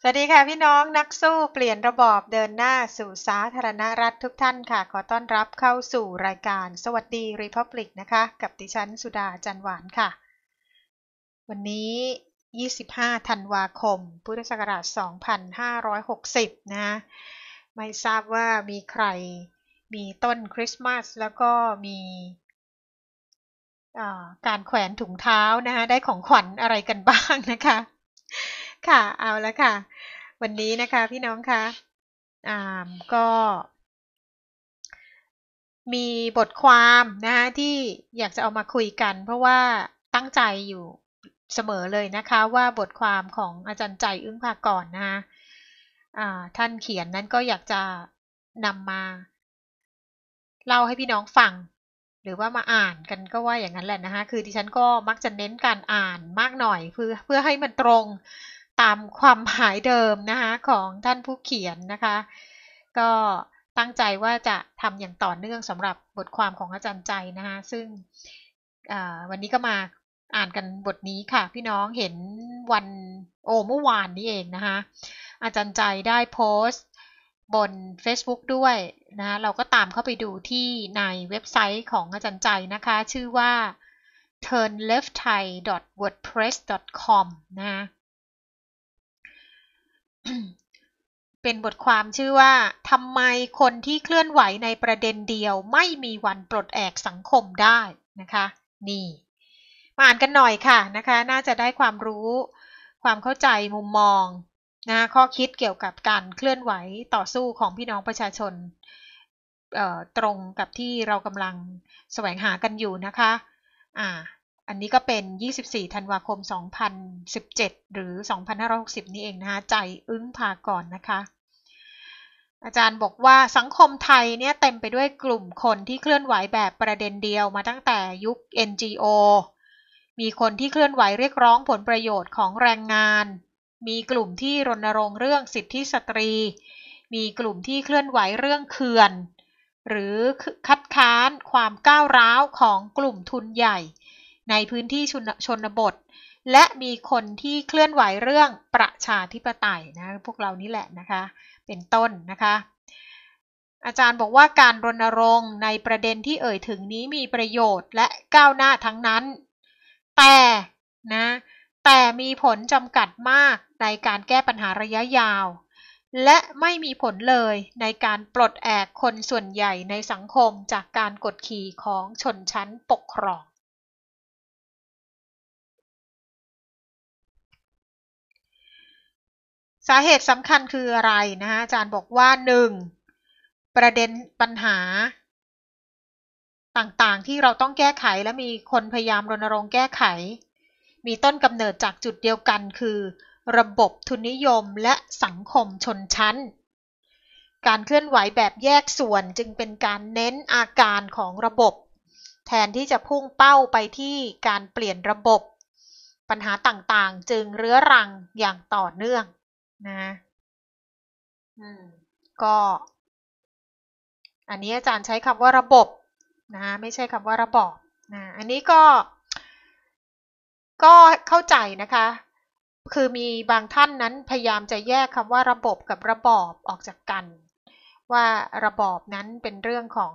สวัสดีค่ะพี่น้องนักสู้เปลี่ยนระบอบเดินหน้าสู่สาธารณรัฐทุกท่านค่ะ ขอต้อนรับเข้าสู่รายการสวัสดีรีพับลิกนะคะ กับดิฉันสุดาจันหวานค่ะ วันนี้ 25ธันวาคม พุทธศักราช2560นะ ไม่ทราบว่ามีใครมีต้นคริสต์มาสแล้วก็มีการแขวนถุงเท้านะฮะได้ของขวัญอะไรกันบ้างนะคะค่ะ เอาละค่ะ วันนี้นะคะพี่น้องคะอ่าก็ มีบทความนะคะที่อยากจะเอามาคุยกัน เพราะว่าตั้งใจอยู่เสมอเลยนะคะ ว่าบทความของอาจารย์ใจอึ้งภาก่อนนะะท่านเขียนนั้นก็อยากจะนำมา เล่าให้พี่น้องฟังหรือว่ามาอ่านกันก็ว่าอย่างนั้นแหละนะคะ คือดิฉันก็มักจะเน้นการอ่านมากหน่อยเพื่อเพื่อให้มันตรงตามความหมายเดิมนะคะ ของท่านผู้เขียนนะคะ ก็ตั้งใจว่าจะทำอย่างต่อเนื่องสำหรับบทความของอาจารย์ใจนะคะ ซึ่งวันนี้ก็มาอ่านกันบทนี้ค่ะ พี่น้องเห็นวันโอเมื่อวานนี้เองนะคะ อาจารย์ใจได้โพสต์ บน Facebook ด้วยนะเราก็ตามเข้าไปดูที่ในเว็บไซต์ของอาจารย์ใจนะคะ ชื่อว่า turnlefthai wordpress com นะะเป็นบทความชื่อว่าทำไมคนที่เคลื่อนไหวในประเด็นเดียวไม่มีวันปลดแอกสังคมได้นะคะนี่มาอ่านกันหน่อยค่ะนะคะ น่าจะได้ความรู้ความเข้าใจมุมมอง นะ ข้อคิดเกี่ยวกับการเคลื่อนไหวต่อสู้ของพี่น้องประชาชนตรงกับที่เรากำลังแสวงหากันอยู่นะคะ อ่าอันนี้ก็เป็น 24 ธันวาคม 2017 หรือ 2560 นี่เองนะคะใจอึ้งพาก่อนนะคะ อาจารย์บอกว่าสังคมไทยเนี่ยเต็มไปด้วยกลุ่มคนที่เคลื่อนไหวแบบประเด็นเดียวมาตั้งแต่ยุค NGO มีคนที่เคลื่อนไหวเรียกร้องผลประโยชน์ของแรงงาน มีกลุ่มที่รณรงค์เรื่องสิทธิสตรี มีกลุ่มที่เคลื่อนไหวเรื่องเขื่อน หรือคัดค้านความก้าวร้าวของกลุ่มทุนใหญ่ในพื้นที่ชนชนบท และมีคนที่เคลื่อนไหวเรื่องประชาธิปไตยนะพวกเรานี่แหละนะคะ เป็นต้นนะคะ อาจารย์บอกว่าการรณรงค์ในประเด็นที่เอ่ยถึงนี้มีประโยชน์และก้าวหน้าทั้งนั้น แต่นะแต่มีผลจำกัดมากในการแก้ปัญหาระยะยาว และไม่มีผลเลยในการปลดแอกคนส่วนใหญ่ในสังคมจากการกดขี่ของชนชั้นปกครองสาเหตุสำคัญคืออะไรนะฮะ อาจารย์บอกว่าหนึ่งประเด็นปัญหา ต่างๆที่เราต้องแก้ไขและมีคนพยายามรณรงค์แก้ไข มีต้นกำเนิดจากจุดเดียวกันคือ ระบบทุนนิยมและสังคมชนชั้น การเคลื่อนไหวแบบแยกส่วนจึงเป็นการเน้นอาการของระบบ แทนที่จะพุ่งเป้าไปที่การเปลี่ยนระบบ ปัญหาต่างๆ จึงเรื้อรังอย่างต่อเนื่องนะก็ อันนี้อาจารย์ใช้คำว่าระบบ นะไม่ใช่คำว่าระบอบนะ อันนี้ก็ ก็เข้าใจนะคะ คือมีบางท่านนั้นพยายามจะแยกคำว่า ระบบกับระบอบออกจากกัน ว่าระบอบนั้นเป็นเรื่องของ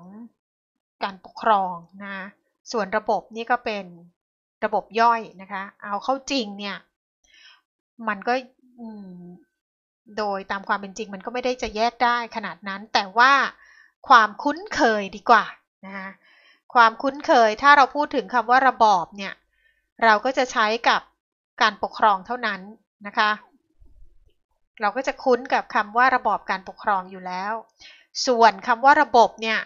การปกครองนะ ส่วนระบบนี่ก็เป็นระบบย่อยนะคะ เอาเข้าจริง เนี่ย มันก็โดยตามความเป็นจริงมันก็ไม่ได้จะแยกได้ขนาดนั้นแต่ว่าความคุ้นเคยดีกว่านะคะความคุ้นเคยถ้าเราพูดถึงคำว่าระบอบเนี่ยเราก็จะใช้กับการปกครองเท่านั้นนะคะ เราก็จะคุ้นกับคำว่าระบอบการปกครองอยู่แล้ว ส่วนคำว่าระบบเนี่ย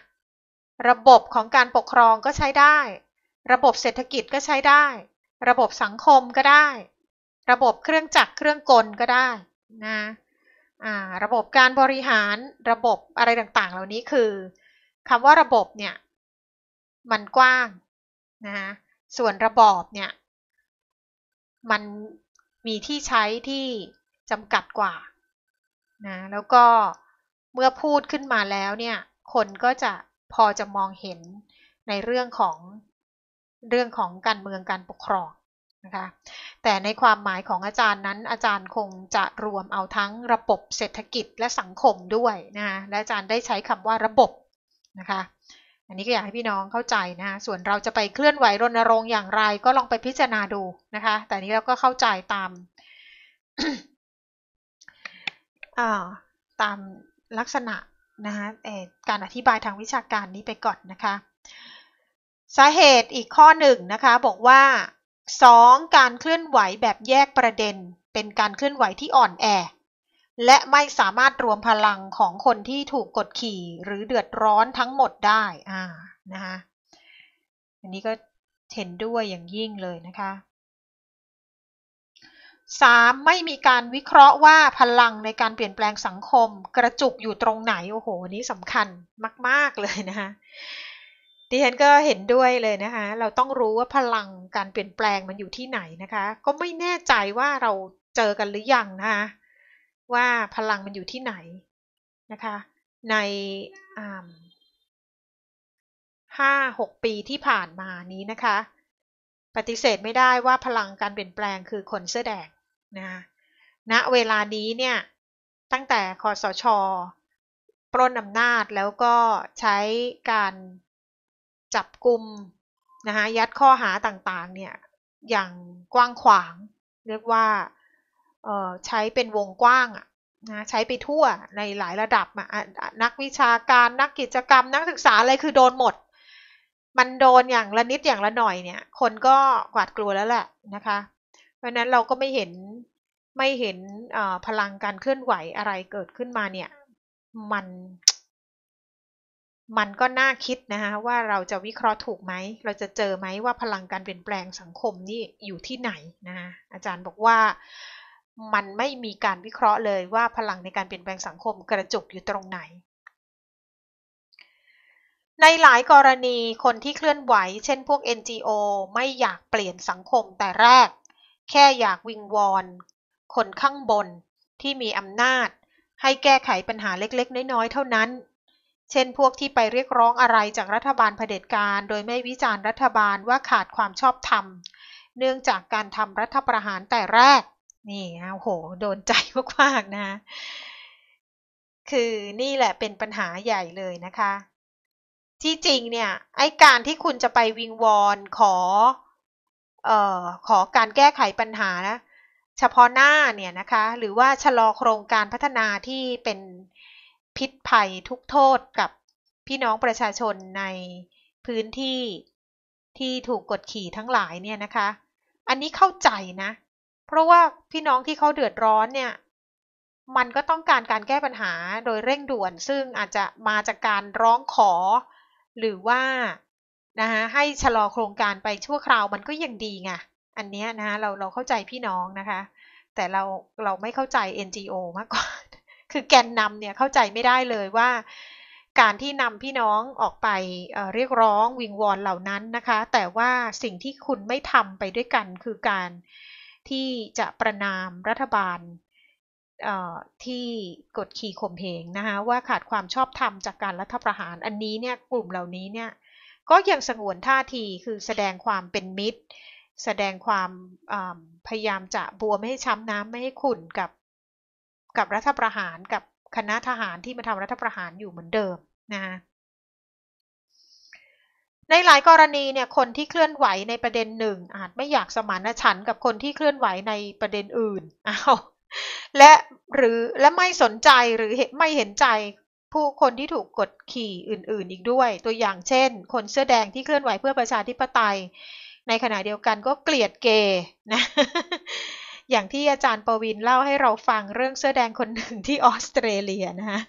ระบบของการปกครองก็ใช้ได้ ระบบเศรษฐกิจก็ใช้ได้ ระบบสังคมก็ได้ ระบบเครื่องจักรเครื่องกลก็ได้นะระบบการบริหารระบบอะไรต่างๆ เหล่านี้คือคำว่าระบบเนี่ย มันกว้างนะฮะส่วนระบอบเนี่ย มันมีที่ใช้ที่จำกัดกว่านะแล้วก็เมื่อพูดขึ้นมาแล้วเนี่ย คนก็จะพอจะมองเห็นในเรื่องของเรื่องของการเมืองการปกครองนะคะแต่ในความหมายของอาจารย์นั้น อาจารย์คงจะรวมเอาทั้งระบบ เศรษฐกิจและสังคมด้วยนะคะและอาจารย์ได้ใช้คำว่าระบบนะคะอันนี้ก็อยากให้พี่น้องเข้าใจนะะส่วนเราจะไปเคลื่อนไหวรณรงค์อย่างไร ก็ลองไปพิจารณาดูนะคะแต่นี้เราก็เข้าใจตามตามลักษณะนะคะการอธิบายทางวิชาการนี้ไปก่อนนะคะสาเหตุอีกข้อหนึ่งนะคะบอกว่า 2. การเคลื่อนไหวแบบแยกประเด็น เป็นการเคลื่อนไหวที่อ่อนแอ และไม่สามารถรวมพลังของคนที่ถูกกดขี่หรือเดือดร้อนทั้งหมดได้ อ่า นะคะ อันนี้ก็เห็นด้วยอย่างยิ่งเลยนะคะ 3. ไม่มีการวิเคราะห์ว่าพลังในการเปลี่ยนแปลงสังคม กระจุกอยู่ตรงไหน โอ้โห นี้สำคัญมาก ๆเลยนะคะดิฉันก็เห็นด้วยเลยนะคะ เราต้องรู้ว่าพลังการเปลี่ยนแปลงมันอยู่ที่ไหนนะคะ ก็ไม่แน่ใจว่าเราเจอกันหรือยังนะคะว่าพลังมันอยู่ที่ไหนนะคะ ในห้าหกปีที่ผ่านมานี้นะคะ ปฏิเสธไม่ได้ว่าพลังการเปลี่ยนแปลงคือคนเสื้อแดงนะณเวลานี้เนี่ย ตั้งแต่คอสช ปล้นอำนาจแล้วก็ใช้การจับกลุ่มนะคะยัดข้อหาต่างๆ เนี่ย อย่างกว้างขวาง เรียกว่าใช้เป็นวงกว้างอะนะใช้ไปทั่วในหลายระดับนักวิชาการนักกิจกรรม นักศึกษาอะไรคือโดนหมด มันโดนอย่างละนิดอย่างละหน่อยเนี่ย คนก็กวาดกลัวแล้วแหละนะคะ เพราะนั้นเราก็ไม่เห็นไม่เห็นพลังการเคลื่อนไหวอะไรเกิดขึ้นมาเนี่ย มันมันก็น่าคิดนะคะว่าเราจะวิเคราะห์ถูกไหมเราจะเจอไหมว่าพลังการเปลี่ยนแปลงสังคมนี่อยู่ที่ไหนนะคะอาจารย์บอกว่ามันไม่มีการวิเคราะห์เลยว่าพลังในการเปลี่ยนแปลงสังคมกระจุกอยู่ตรงไหน ในหลายกรณีคนที่เคลื่อนไหว เช่นพวก NGO ไม่อยากเปลี่ยนสังคมแต่แรก แค่อยากวิงวอนคนข้างบนที่มีอำนาจ ให้แก้ไขปัญหาเล็กๆ น้อยๆเท่านั้นเช่นพวกที่ไปเรียกร้องอะไรจากรัฐบาลเผด็จการ โดยไม่วิจารณ์รัฐบาลว่าขาดความชอบธรรม เนื่องจากการทำรัฐประหารแต่แรกนี่โอ้โหโดนใจมากๆนะคือนี่แหละเป็นปัญหาใหญ่เลยนะคะ ที่จริงเนี่ย ไอการที่คุณจะไปวิงวอนขอเอ่อขอการแก้ไขปัญหานะเฉพาะหน้าเนี่ยนะคะ หรือว่าชะลอโครงการพัฒนาที่เป็นพิษภัยทุกโทษกับพี่น้องประชาชนในพื้นที่ที่ถูกกดขี่ทั้งหลายเนี่ยนะคะ อันนี้เข้าใจนะ เพราะว่าพี่น้องที่เขาเดือดร้อนเนี่ย มันก็ต้องการการแก้ปัญหา โดยเร่งด่วนซึ่งอาจจะมาจากการร้องขอหรือว่า นะฮะ ให้ชะลอโครงการไปชั่วคราวมันก็ยังดีไง อันเนี้ยนะเราเราเข้าใจพี่น้องนะคะ แต่เราเราไม่เข้าใจ NGO มากกว่าคือแกนนำเนี่ยเข้าใจไม่ได้เลยว่าการที่นำพี่น้องออกไปเรียกร้องวิงวอนเหล่านั้นนะคะแต่ว่าสิ่งที่คุณไม่ทำไปด้วยกัน คือการที่จะประนามรัฐบาลที่กดขี่ข่มเหงนะคะว่าขาดความชอบธรรมจากการรัฐประหารอันนี้เนี่ยกลุ่มเหล่านี้เนี่ยก็ยังสงวนท่าทีคือแสดงความเป็นมิตร แสดงความพยายามจะบัวไม่ให้ช้ำน้ำไม่ให้ขุ่นกับกับรัฐประหารกับคณะทหารที่มาทำรัฐประหารอยู่เหมือนเดิมนะคะในหลายกรณีเนี่ยคนที่เคลื่อนไหวในประเด็นหนึ่ง อาจไม่อยากสมานฉันท์กับคนที่เคลื่อนไหวในประเด็นอื่นอ้าวและหรือและไม่สนใจหรือไม่เห็นใจผู้คนที่ถูกกดขี่อื่น ๆ อีกด้วย ตัวอย่างเช่น คนเสื้อแดงที่เคลื่อนไหวเพื่อประชาธิปไตย ในขณะเดียวกันก็เกลียดเกย์นะอย่างที่อาจารย์ปวินเล่าให้เราฟังเรื่องเสื้อแดงคนหนึ่งที่ออสเตรเลียนะคะ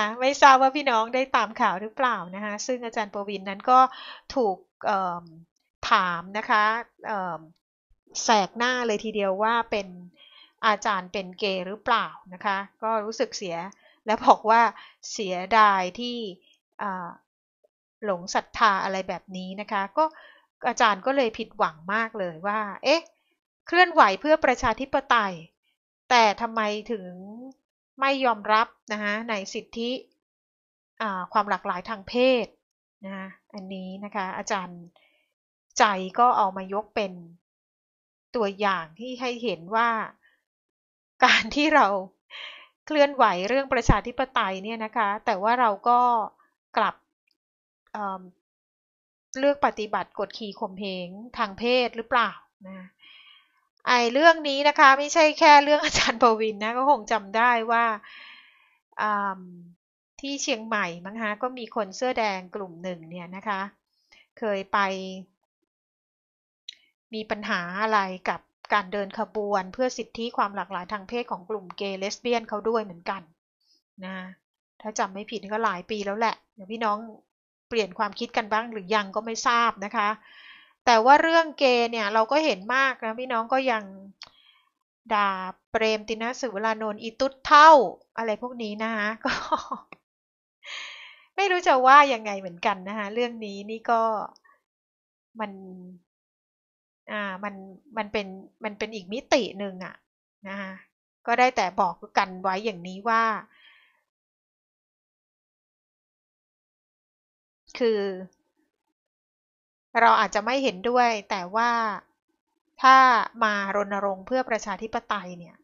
ะไม่ทราบว่าพี่น้องได้ตามข่าวหรือเปล่านะคะ ซึ่งอาจารย์ปวินนั้นก็ถูกถามนะคะแสกหน้าเลยทีเดียวว่าเป็นอาจารย์เป็นเกย์หรือเปล่านะคะ ก็รู้สึกเสีย และบอกว่าเสียดายที่หลงศรัทธาอะไรแบบนี้นะคะ ก็อาจารย์ก็เลยผิดหวังมากเลยว่า เอ๊ะเคลื่อนไหวเพื่อประชาธิปไตย แต่ทำไมถึงไม่ยอมรับนะฮะในสิทธิความหลากหลายทางเพศนะะอันนี้นะคะ อาจารย์ใจก็เอามายกเป็นตัวอย่างที่ให้เห็นว่าการที่เราเคลื่อนไหวเรื่องประชาธิปไตย เนี่ยนะคะ แต่ว่าเราก็กลับเเลือกปฏิบัติกดขี่ข่มเหงทางเพศหรือเปล่านะไอเรื่องนี้นะคะ ไม่ใช่แค่เรื่องอาจารย์ปวินนะก็คงจำได้ว่าที่เชียงใหม่มั้งฮะก็มีคนเสื้อแดงกลุ่มหนึ่งเนี่ยนะคะ เคยไปมีปัญหาอะไรกับการเดินขบวน เพื่อสิทธิความหลากหลายทางเพศของกลุ่มเกย์เลสเบี้ยนเขาด้วยเหมือนกันนะ ถ้าจำไม่ผิดก็หลายปีแล้วแหละเดี๋ยวพี่น้องเปลี่ยนความคิดกันบ้างหรือยังก็ไม่ทราบนะคะแต่ว่าเรื่องเกย์เนี่ยเราก็เห็นมากนะ พี่น้องก็ยังด่าเปรมตินะสุวรานนท์อีตุ๊ดเท่าอะไรพวกนี้นะคะก็ ไม่รู้จะว่ายังไงเหมือนกันนะคะเรื่องนี้นี่ก็มัน อ่า มันมันเป็นมันเป็นอีกมิติหนึ่งอะนะคะก็ได้แต่บอกกันไว้อย่างนี้ว่า คือเราอาจจะไม่เห็นด้วยแต่ว่าถ้ามารณรงค์เพื่อประชาธิปไตยเนี่ย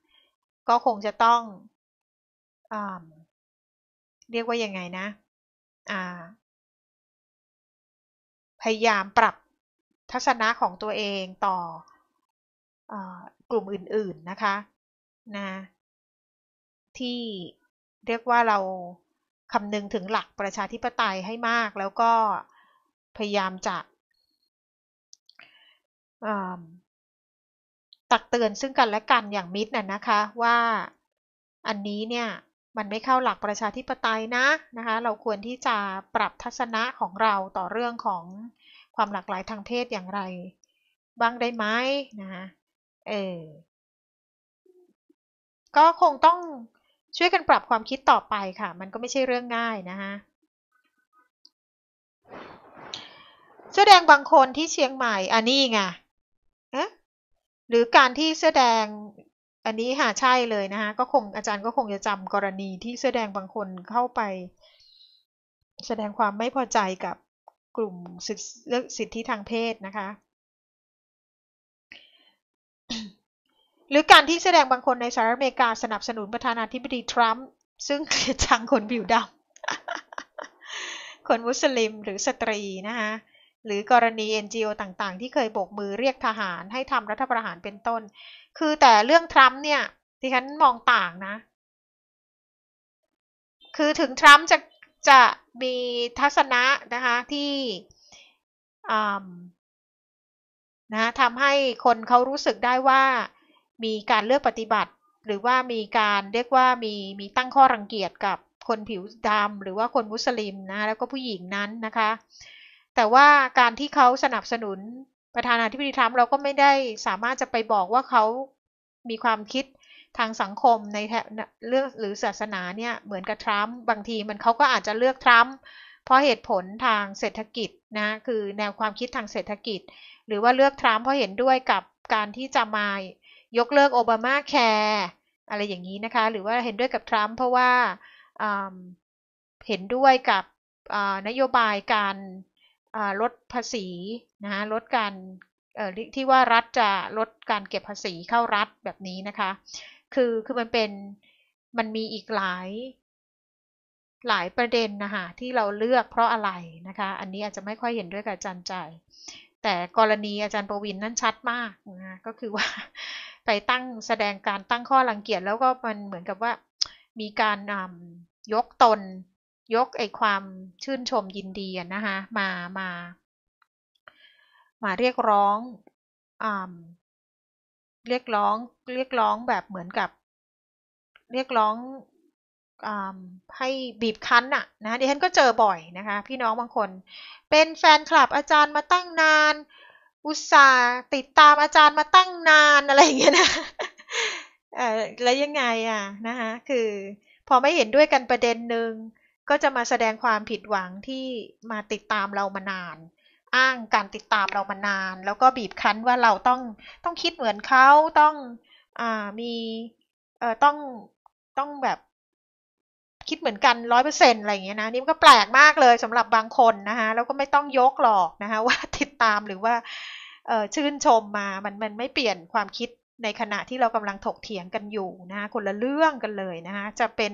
ก็คงจะต้องอเรียกว่ายังไงนะพยายามปรับทัศนะของตัวเองต่ออกลุ่มอื่นๆนะคะนะ ที่เรียกว่าเราคำนึงถึงหลักประชาธิปไตยให้มาก แล้วก็พยายามจะตักเตือนซึ่งกันและกันอย่างมิตรน่ะนะคะ ว่าอันนี้เนี่ย มันไม่เข้าหลักประชาธิปไตยนะนะคะ เราควรที่จะปรับทัศนะของเราต่อเรื่องของความหลากหลายทางเพศอย่างไรบ้างได้ไหมนะคะเออก็คงต้องช่วยกันปรับความคิดต่อไปค่ะ มันก็ไม่ใช่เรื่องง่ายนะคะแสดงบางคนที่เชียงใหม่อันนี้ไงนะหรือการที่เสื้อแดงอันนี้ค่ะใช่เลยนะคะก็คงอาจารย์ก็คงจะจำกรณีที่เสื้อแดงบางคนเข้าไป แสดงความไม่พอใจกับกลุ่มสิทธิทางเพศนะคะ หรือการที่แสดงบางคนในสหรัฐอเมริกาสนับสนุนประธานาธิบดีทรัมป์ซึ่งเกลียดชังคนผิวดำคนมุสลิมหรือสตรีนะคะหรือกรณี NGO ต่างๆ ที่เคยโบกมือเรียกทหารให้ทำรัฐประหารเป็นต้น คือแต่เรื่องทรัมป์เนี่ย ที่ฉันมองต่างนะ คือถึงทรัมป์จะจะมีทัศนะนะคะ ที่นะทำให้คนเขารู้สึกได้ว่ามีการเลือกปฏิบัติ หรือว่ามีการเรียกว่ามีมีตั้งข้อรังเกียจกับคนผิวดำหรือว่าคนมุสลิมนะ แล้วก็ผู้หญิงนั้นนะคะแต่ว่าการที่เขาสนับสนุนประธานาธิบดีทรัมป์เราก็ไม่ได้สามารถจะไปบอกว่าเขามีความคิดทางสังคมในเรื่องหรือศาสนาเนี่ยเหมือนกับทรัมป์บางทีมันเขาก็อาจจะเลือกทรัมป์เพราะเหตุผลทางเศรษฐกิจนะคือแนวความคิดทางเศรษฐกิจ หรือว่าเลือกทรัมป์เพราะเห็นด้วยกับการที่จะมายกเลิกโอบามาแคร์อะไรอย่างนี้นะคะ หรือว่าเห็นด้วยกับทรัมป์เพราะว่าเห็นด้วยกับนโยบายการลดภาษีนะลดการที่ว่ารัฐจะลดการเก็บภาษีเข้ารัฐแบบนี้นะคะ คือคือมันเป็นมันมีอีกหลาย หลายประเด็นนะคะที่เราเลือกเพราะอะไรนะคะ อันนี้อาจจะไม่ค่อยเห็นด้วยกับอาจารย์ใจ แต่กรณีอาจารย์ประวินนั้นชัดมากนะก็คือว่าไปตั้งแสดงการตั้งข้อรังเกียจแล้วก็มันเหมือนกับว่ามีการยกตนยกไอความชื่นชมยินดีนะคะมามามาเรียกร้องอเรียกร้อง เรียกร้องแบบเหมือนกับ เรียกร้องอให้บีบคั้นอะนะดิฉันก็เจอบ่อยนะคะ พี่น้องบางคน เป็นแฟนคลับอาจารย์มาตั้งนาน อุตส่าห์ติดตามอาจารย์มาตั้งนานอะไรอย่างเงี้ยนะเออแล้วยังไงอ่ะนะคะคือพอไม่เห็นด้วยกันประเด็นหนึ่งก็จะมาแสดงความผิดหวังที่มาติดตามเรามานาน อ้างการติดตามเรามานาน แล้วก็บีบคั้นว่าเราต้องต้องคิดเหมือนเขาต้องอ่ามีเอ่อต้องต้องแบบคิดเหมือนกันร้อยเปอร์เซ็นต์อะไรอย่างเงี้ยนะนี่มันก็แปลกมากเลยสำหรับบางคนนะคะแล้วก็ไม่ต้องยกหลอกนะคะว่าติดตามหรือว่าชื่นชมมามันมันไม่เปลี่ยนความคิดในขณะที่เรากำลังถกเถียงกันอยู่นะคะคนละเรื่องกันเลยนะคะจะเป็น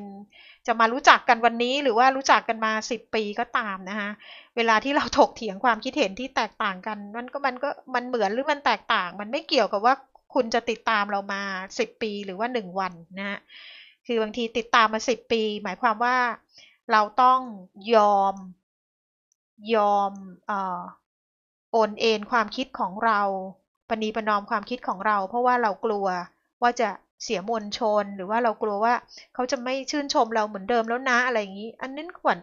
จะมารู้จักกันวันนี้หรือว่ารู้จักกันมา 10 ปีก็ตามนะคะเวลาที่เราถกเถียงความคิดเห็นที่แตกต่างกัน มันก็มันก็มันเหมือนหรือมันแตกต่าง มันไม่เกี่ยวกับว่าคุณจะติดตามเรามา 10 ปีหรือว่า1วันนะฮะคือบางทีติดตามมา 10 ปี หมายความว่าเราต้องยอม ยอมเอ่อโอนเอ็นความคิดของเราปณีประนอมความคิดของเรา เพราะว่าเรากลัวว่าจะเสียมวลชนหรือว่าเรากลัวว่าเขาจะไม่ชื่นชมเราเหมือนเดิมแล้วนะ อะไรอย่างนี้ อันนั้นขวัญ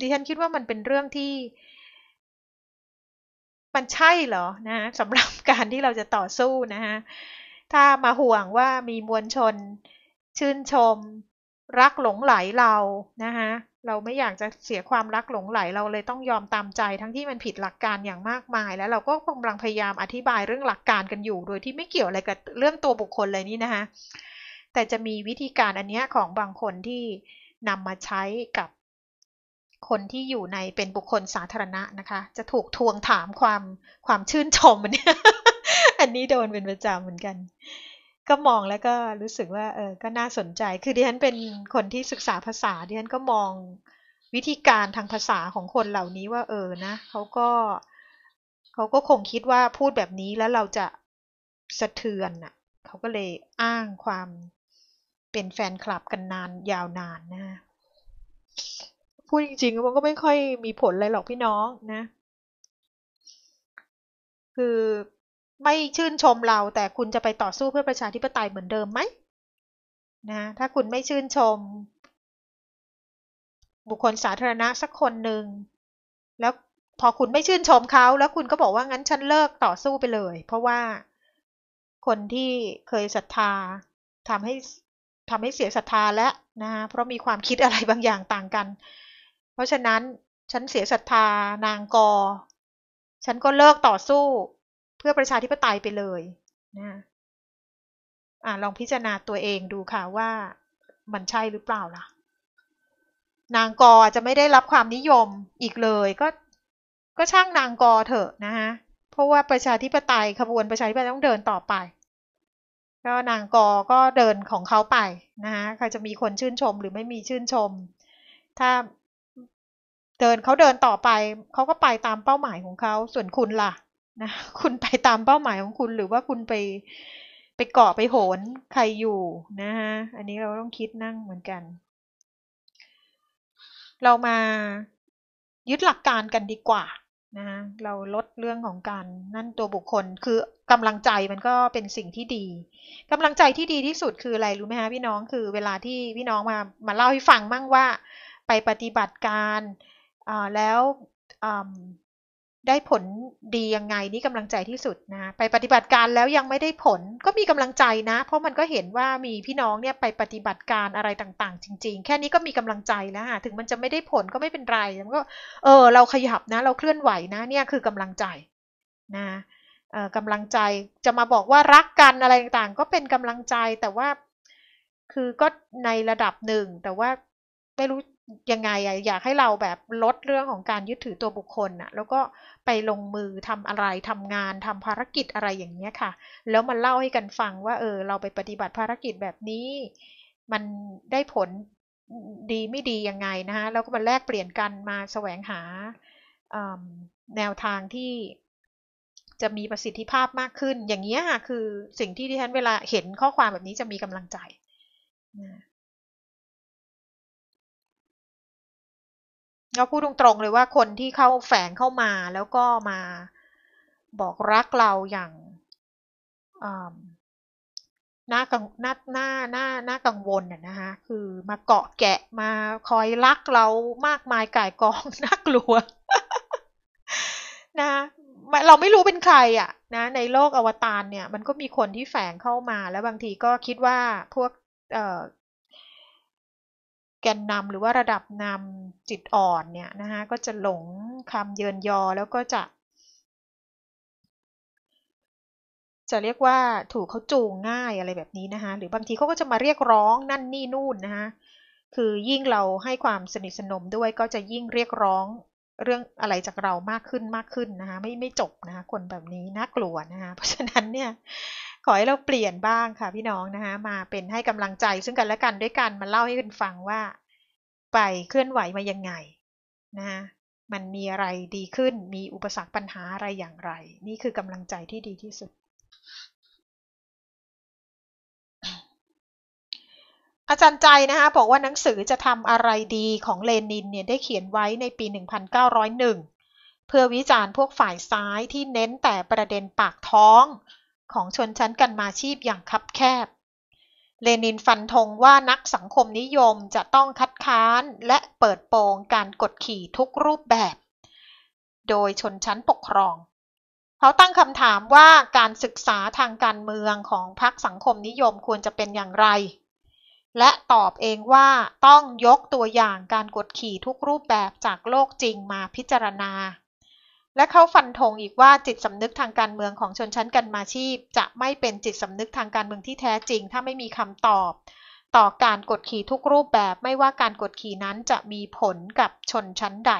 ดิฉันคิดว่ามันเป็นเรื่องที่มันใช่เหรอนะสำหรับการที่เราจะต่อสู้นะฮะถ้ามาห่วงว่ามีมวลชน ชื่นชม รักหลงไหลเรานะฮะเราไม่อยากจะเสียความรักหลงไหลเราเลยต้องยอมตามใจทั้งที่มันผิดหลักการอย่างมากมาย แล้วเราก็กำลังพยายามอธิบายเรื่องหลักการกันอยู่ โดยที่ไม่เกี่ยวอะไรกับเรื่องตัวบุคคลเลยนี่นะคะแต่จะมีวิธีการอันนี้ของบางคนที่นำมาใช้กับคนที่อยู่ในเป็นบุคคลสาธารณะนะคะ จะถูกทวงถามความความชื่นชมันี้อันนี้โดนเป็นประจำเหมือนกันก็มองแล้วก็รู้สึกว่า เออก็น่าสนใจ คือดิฉันเป็นคนที่ศึกษาภาษาดิฉันก็มองวิธีการทางภาษาของคนเหล่านี้ว่าเออนะเขาก็เขาก็คงคิดว่าพูดแบบนี้แล้วเราจะ สะเทือนน่ะ เขาก็เลยอ้างความเป็นแฟนคลับกันนานยาวนานนะะพูดจริงๆมันก็ไม่ค่อยมีผลอะไรหรอกพี่น้องนะ คือไม่ชื่นชมเราแต่คุณจะไปต่อสู้เพื่อประชาธิปไตยเหมือนเดิมไหมนะ ถ้าคุณไม่ชื่นชม บุคคลสาธารณะสักคนหนึ่งแล้วพอคุณไม่ชื่นชมเขาแล้วคุณก็บอกว่างั้นฉันเลิกต่อสู้ไปเลย เพราะว่าคนที่เคยศรัทธาทำให้ทำให้เสียศรัทธาแล้วนะ เพราะมีความคิดอะไรบางอย่างต่างกัน เพราะฉะนั้นฉันเสียศรัทธานางกอ ฉันก็เลิกต่อสู้เพื่อประชาธิปไตยไปเลย นะอลองพิจารณาตัวเองดูค่ะว่ามันใช่หรือเปล่าล่ะ นางกอจะไม่ได้รับความนิยมอีกเลย ก็ ก็ช่างนางกอเถอะนะฮะ เพราะว่าประชาธิปไตยขบวนประชาธิปไตยต้องเดินต่อไป ก็นางกอก็เดินของเขาไปนะฮะใครจะมีคนชื่นชมหรือไม่มีชื่นชม ถ้าเดินเขาเดินต่อไป เขาก็ไปตามเป้าหมายของเขาส่วนคุณล่ะนะคุณไปตามเป้าหมายของคุณหรือว่าคุณไปไปเกาะไปโหนใครอยู่นะฮะอันนี้เราต้องคิดนั่งเหมือนกัน เรามายึดหลักการกันดีกว่า นะเราลดเรื่องของการ นั่นตัวบุคคลคือกำลังใจมันก็เป็นสิ่งที่ดี กำลังใจที่ดีที่สุดคืออะไรรู้ไหมฮะพี่น้องคือเวลาที่พี่น้องมามาเล่าให้ฟังมั่งว่า ไปปฏิบัติการอ่าแล้วอได้ผลดียังไงนี่กำลังใจที่สุดนะ ไปปฏิบัติการแล้วยังไม่ได้ผล ก็มีกำลังใจนะ เพราะมันก็เห็นว่ามีพี่น้องเนี่ยไปปฏิบัติการอะไรต่าง ๆ จริง ๆ แค่นี้ก็มีกำลังใจแล้วค่ะถึงมันจะไม่ได้ผลก็ไม่เป็นไรมันก็เออเราขยับนะ เราเคลื่อนไหวนะเนี่ยคือกำลังใจนะเออกำลังใจจะมาบอกว่ารักกันอะไรต่างๆ ก็เป็นกำลังใจ แต่ว่าคือก็ในระดับหนึ่งแต่ว่าไม่รู้ยังไงอะอยากให้เราแบบลดเรื่องของการยึดถือตัวบุคคลน่ะ แล้วก็ไปลงมือทำอะไรทำงานทำภารกิจอะไรอย่างเงี้ยค่ะ แล้วมาเล่าให้กันฟัง ว่า เออเราไปปฏิบัติภารกิจแบบนี้ มันได้ผลดีไม่ดียังไงนะคะแล้วก็มาแลกเปลี่ยนกันมาแสวงหาแนวทางที่จะมีประสิทธิภาพมากขึ้น อย่างเงี้ยค่ะคือสิ่งที่ที่ฉันเวลาเห็นข้อความแบบนี้จะมีกำลังใจเ็าพูดตรงๆ เลยว่าคนที่เข้าแฝงเข้ามาแล้วก็มาบอกรักเราอย่างน่ากังน่าน้าน้าน้ากังวลน่ะนะคะคือมาเกาะแกะมาคอยรักเรามากมายก่ายกองน่ากลัว นะเราไม่รู้เป็นใครอ่ะ นะ ในโลกอวตารเนี่ยมันก็มีคนที่แฝงเข้ามา แล้วบางทีก็คิดว่าพวกแกนนำหรือว่าระดับนำจิตอ่อนเนี่ยนะคะก็จะหลงคำเยินยอ แล้วก็จะ จะเรียกว่าถูกเขาจูงง่ายอะไรแบบนี้นะคะหรือบางทีเขาก็จะมาเรียกร้องนั่นนี่นู่นนะคะคือยิ่งเราให้ความสนิทสนมด้วยก็จะยิ่งเรียกร้องเรื่องอะไรจากเรามากขึ้นมากขึ้นนะคะไม่ไม่จบนะคะ คนแบบนี้น่ากลัวนะคะเพราะฉะนั้นเนี่ยขอให้เราเปลี่ยนบ้างค่ะพี่น้องนะคะมาเป็นให้กำลังใจ ซึ่งกันและกันด้วยกันมาเล่าให้คุณฟังว่า ไปเคลื่อนไหวมายังไงนะคะมันมีอะไรดีขึ้นมีอุปสรรคปัญหาอะไรอย่างไร นี่คือกำลังใจที่ดีที่สุด อาจารย์ใจนะคะบอกว่าหนังสือจะทำอะไรดีของเลนินเนี่ยได้เขียนไว้ในปี 1901 เพื่อวิจารณ์พวกฝ่ายซ้ายที่เน้นแต่ประเด็นปากท้องของชนชั้นกันมาชีพอย่างคับแคบ เลนินฟันธงว่านักสังคมนิยมจะต้องคัดค้านและเปิดโปงการกดขี่ทุกรูปแบบ โดยชนชั้นปกครอง เขาตั้งคำถามว่าการศึกษาทางการเมืองของพรรคสังคมนิยมควรจะเป็นอย่างไร และตอบเองว่าต้องยกตัวอย่างการกดขี่ทุกรูปแบบจากโลกจริงมาพิจารณาและเขาฟันธงอีกว่าจิตสำนึกทางการเมืองของชนชั้นกันมาชีพ จะไม่เป็นจิตสำนึกทางการเมืองที่แท้จริง ถ้าไม่มีคำตอบ ต่อการกดขี่ทุกรูปแบบไม่ว่าการกดขี่นั้นจะมีผลกับชนชั้นใด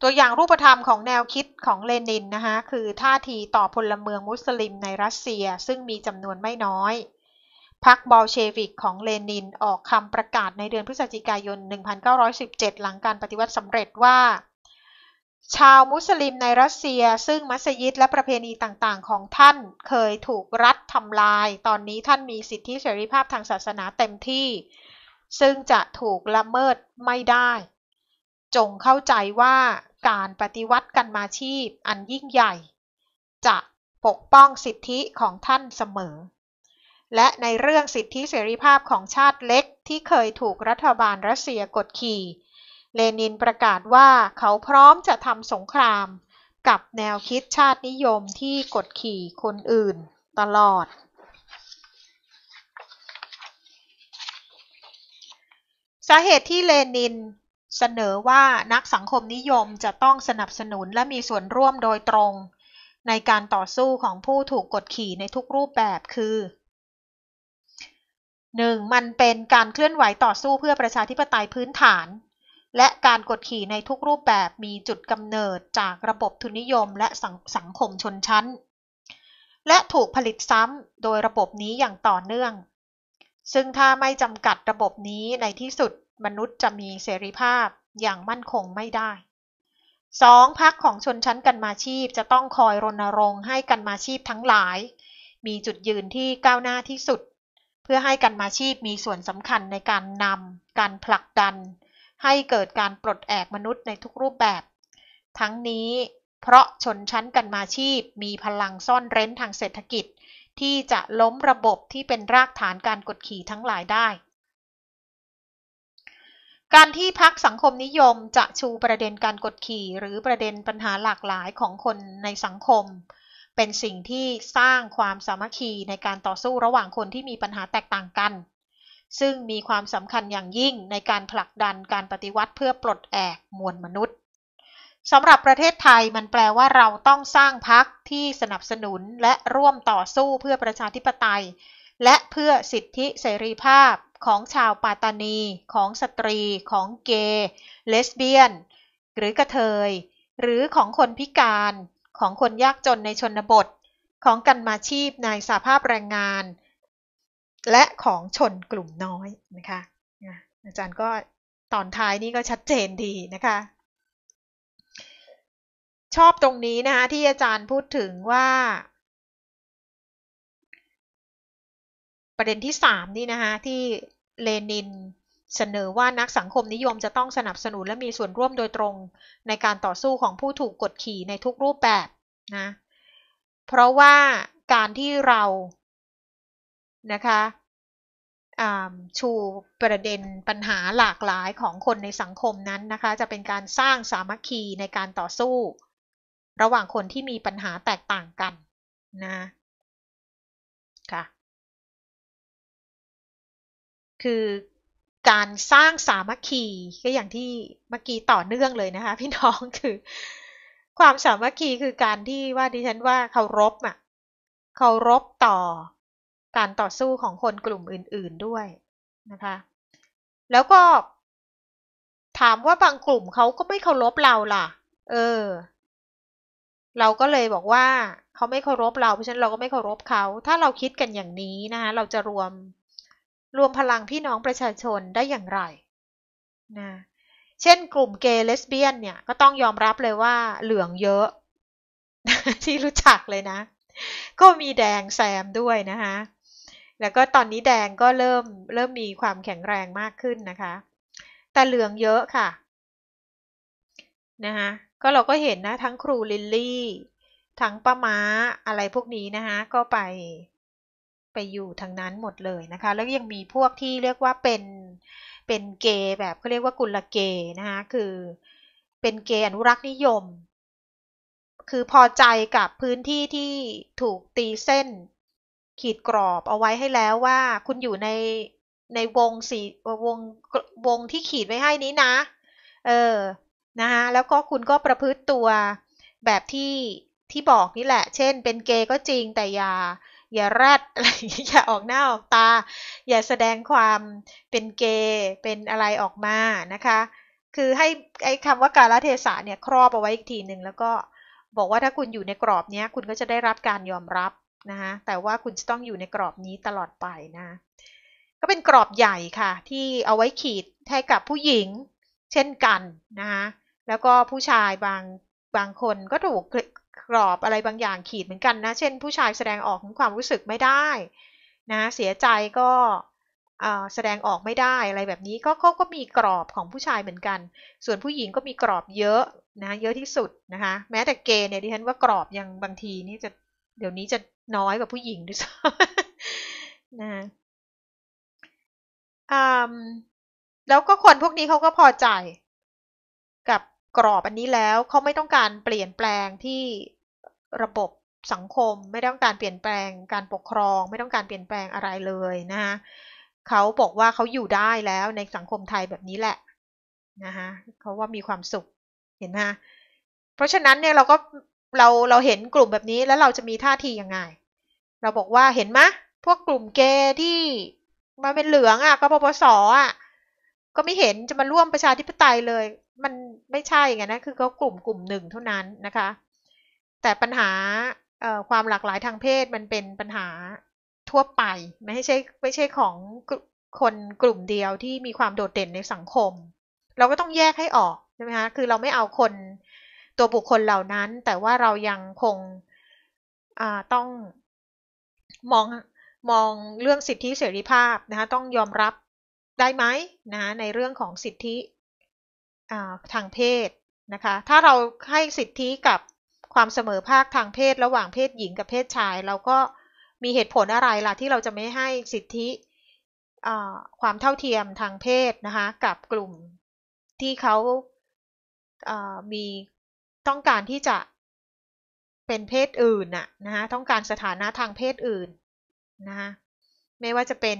ตัวอย่างรูปธรรมของแนวคิดของเลนินนะคะคือท่าทีต่อพลเมืองมุสลิมในรัสเซียซึ่งมีจำนวนไม่น้อยพรรคบอลเชวิกของเลนินออกคำประกาศในเดือนพฤศจิกายน 1917 หลังการปฏิวัติสำเร็จว่า ชาวมุสลิมในรัสเซียซึ่งมัสยิดและประเพณีต่างๆของท่านเคยถูกรัฐทำลาย ตอนนี้ท่านมีสิทธิเสรีภาพทางศาสนาเต็มที่ ซึ่งจะถูกละเมิดไม่ได้ จงเข้าใจว่าการปฏิวัติกันมาชีพอันยิ่งใหญ่ จะปกป้องสิทธิของท่านเสมอและในเรื่องสิทธิเสรีภาพของชาติเล็กที่เคยถูกรัฐบาลรัสเซียกดขี่ เลนินประกาศว่าเขาพร้อมจะทำสงครามกับแนวคิดชาตินิยมที่กดขี่คนอื่นตลอด สาเหตุที่เลนินเสนอว่านักสังคมนิยมจะต้องสนับสนุนและมีส่วนร่วมโดยตรงในการต่อสู้ของผู้ถูกกดขี่ในทุกรูปแบบคือ 1. มันเป็นการเคลื่อนไหวต่อสู้เพื่อประชาธิปไตยพื้นฐาน และการกดขี่ในทุกรูปแบบมีจุดกำเนิดจากระบบทุนนิยมและสสังคมชนชั้น และถูกผลิตซ้ำโดยระบบนี้อย่างต่อเนื่อง ซึ่งถ้าไม่จำกัดระบบนี้ในที่สุด มนุษย์จะมีเสรีภาพอย่างมั่นคงไม่ได้ 2. พักของชนชั้นกันมาชีพจะต้องคอยรณรงค์ให้กันมาชีพทั้งหลาย มีจุดยืนที่ก้าวหน้าที่สุดเพื่อให้กันมาชีพมีส่วนสำคัญในการนำการผลักดัน ให้เกิดการปลดแอกมนุษย์ในทุกรูปแบบ ทั้งนี้ เพราะชนชั้นกันมาชีพมีพลังซ่อนเร้นทางเศรษฐกิจที่จะล้มระบบที่เป็นรากฐานการกดขี่ทั้งหลายได้ การที่พักสังคมนิยมจะชูประเด็นการกดขี่หรือประเด็นปัญหาหลากหลายของคนในสังคมเป็นสิ่งที่สร้างความสามัคคีในการต่อสู้ระหว่างคนที่มีปัญหาแตกต่างกัน ซึ่งมีความสำคัญอย่างยิ่งในการผลักดันการปฏิวัติเพื่อปลดแอกมวลมนุษย์ สำหรับประเทศไทยมันแปลว่าเราต้องสร้างพรรคที่สนับสนุนและร่วมต่อสู้เพื่อประชาธิปไตย และเพื่อสิทธิเสรีภาพของชาวปาตานี ของสตรี ของเกย์เลสเบี้ยน หรือกระเทย หรือของคนพิการของคนยากจนในชนบทของกันมาชีพในสาภาพแรงงาน และของชนกลุ่มน้อยนะคะอาจารย์ก็ตอนท้ายนี่ก็ชัดเจนดีนะคะ ชอบตรงนี้นะคะที่อาจารย์พูดถึงว่า ประเด็นที่3นี่นะคะที่เลนินเสนอว่านักสังคมนิยมจะต้องสนับสนุนและมีส่วนร่วมโดยตรงในการต่อสู้ของผู้ถูกกดขี่ในทุกรูปแบบนะ เพราะว่าการที่เรานะคะชูประเด็นปัญหาหลากหลายของคนในสังคมนั้นนะคะ จะเป็นการสร้างสามัคคีในการต่อสู้ ระหว่างคนที่มีปัญหาแตกต่างกันนะ ค่ะ คือการสร้างสามัคคีก็อย่างที่เมื่อกี้ต่อเนื่องเลยนะคะพี่น้องคือความสามัคคีคือการที่ว่าดิฉันว่าเคารพอ่ะเคารพต่อ การต่อสู้ของคนกลุ่มอื่น ๆด้วยนะคะ แล้วก็ ถามว่าบางกลุ่มเขาก็ไม่เคารพเราล่ะ เออ เราก็เลยบอกว่าเขาไม่เคารพ เราเพราะฉะนั้นเราก็ไม่เคารพเขา ถ้าเราคิดกันอย่างนี้นะคะเราจะรวมรวมพลังพี่น้องประชาชนได้อย่างไรนะ เช่นกลุ่มเกย์เลสเบี้ยน เนี่ยก็ต้องยอมรับเลยว่าเหลืองเยอะ ที่รู้จักเลยนะ ก็มีแดงแซมด้วยนะคะ แล้วก็ตอนนี้แดงก็เริ่มเริ่มมีความแข็งแรงมากขึ้นนะคะ แต่เหลืองเยอะค่ะนะคะก็เราก็เห็นนะทั้งครูลิลลี่ ทั้งป้าม้าอะไรพวกนี้นะคะ ก็ไปไปอยู่ทางนั้นหมดเลยนะคะ แล้วยังมีพวกที่เรียกว่าเป็นเป็นเกย์แบบเขาเรียกว่ากุลเกย์นะคะคือ เป็นเกย์อนุรักษ์นิยม คือพอใจกับพื้นที่ที่ถูกตีเส้น ขีดกรอบเอาไว้ให้แล้วว่า คุณอยู่ในในวงสีวงวงที่ขีดไว้ให้นี้นะ เออนะคะแล้วก็คุณก็ประพฤติตัวแบบที่ที่บอกนี่แหละเช่นเป็นเกย์ก็จริงแต่อย่าอย่ารัดอะไรอย่าออกหน้าออกตาอย่าแสดงความเป็นเกย์เป็นอะไรออกมานะคะ คือให้ไอ้คำว่ากาลเทศะเนี่ยครอบเอาไว้อีกทีหนึ่งแล้วก็บอกว่าถ้าคุณอยู่ในกรอบนี้ คุณก็จะได้รับการยอมรับนะคะแต่ว่าคุณจะต้องอยู่ในกรอบนี้ตลอดไปนะก็เป็นกรอบใหญ่ค่ะที่เอาไว้ขีดให้กับผู้หญิงเช่นกันนะคะแล้วก็ผู้ชายบางบางคนก็ถูกกรอบอะไรบางอย่างขีดเหมือนกัน นะ เช่นผู้ชายแสดงออกถึงความรู้สึกไม่ได้ นะ เสียใจก็แสดงออกไม่ได้ อะไรแบบนี้ก็ก็ก็มีกรอบของผู้ชายเหมือนกัน ส่วนผู้หญิงก็มีกรอบเยอะ นะ เยอะที่สุดนะคะ แม้แต่เกย์เนี่ยดิฉันว่ากรอบยังบางทีนี่จะเดี๋ยวนี้จะน้อยกว่าผู้หญิงด้วยซ้ำนะแล้วก็คนพวกนี้เขาก็พอใจกับกรอบอันนี้แล้วเขาไม่ต้องการเปลี่ยนแปลงที่ระบบสังคม ไม่ต้องการเปลี่ยนแปลงการปกครอง ไม่ต้องการเปลี่ยนแปลงอะไรเลยนะคะเขาบอกว่าเขาอยู่ได้แล้วในสังคมไทยแบบนี้แหละนะคะเขาว่ามีความสุขเห็นไหมเพราะฉะนั้นเนี่ยเราก็เราเราเห็นกลุ่มแบบนี้แล้วเราจะมีท่าทียังไง เราบอกว่าเห็นไหมพวกกลุ่มเกที่มาเป็นเหลืองอะ่ะกปปสอ่ะก็ไม่เห็นจะมาร่วมประชาธิปไตยเลย มันไม่ใช่ไงนะคือเขากลุ่มกลุ่มหนึ่งเท่านั้นนะคะ แต่ปัญหาความหลากหลายทางเพศมันเป็นปัญหาทั่วไปไม่ใช่ ไม่ใช่ของคนกลุ่มเดียวที่มีความโดดเด่นในสังคม เราก็ต้องแยกให้ออก ใช่ไหมคะ คือเราไม่เอาคนตัวบุคคลเหล่านั้น แต่ว่าเรายังคงต้องมองมองเรื่องสิทธิเสรีภาพนะคะ ต้องยอมรับได้ไหมนะในเรื่องของสิทธิทางเพศนะคะ ถ้าเราให้สิทธิกับความเสมอภาคทางเพศระหว่างเพศหญิงกับเพศชายเราก็มีเหตุผลอะไรล่ะที่เราจะไม่ให้สิทธิความเท่าเทียมทางเพศนะคะกับกลุ่มที่เขามีต้องการที่จะเป็นเพศอื่นน่ะนะคะต้องการสถานะทางเพศอื่นนะคะไม่ว่าจะเป็น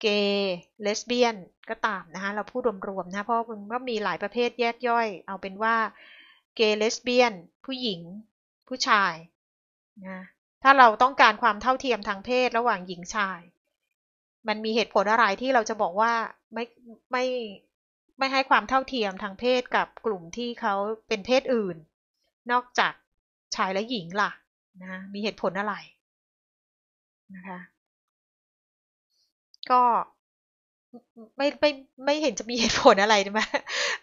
เกย์เลสเบี้ยนก็ตามนะคะเราพูดรวมๆนะเพราะมันก็มีหลายประเภทแยกย่อย เอาเป็นว่าเกย์เลสเบี้ยน ผู้หญิง ผู้ชายนะถ้าเราต้องการความเท่าเทียมทางเพศระหว่างหญิงชาย มันมีเหตุผลอะไรที่เราจะบอกว่าไม่ไม่ไม่ให้ความเท่าเทียมทางเพศกับกลุ่มที่เขาเป็นเพศอื่น นอกจากชายและหญิงล่ะนะมีเหตุผลอะไรนะคะก็ไม่ไม่ไม่เห็นจะมีเหตุผลอะไรมา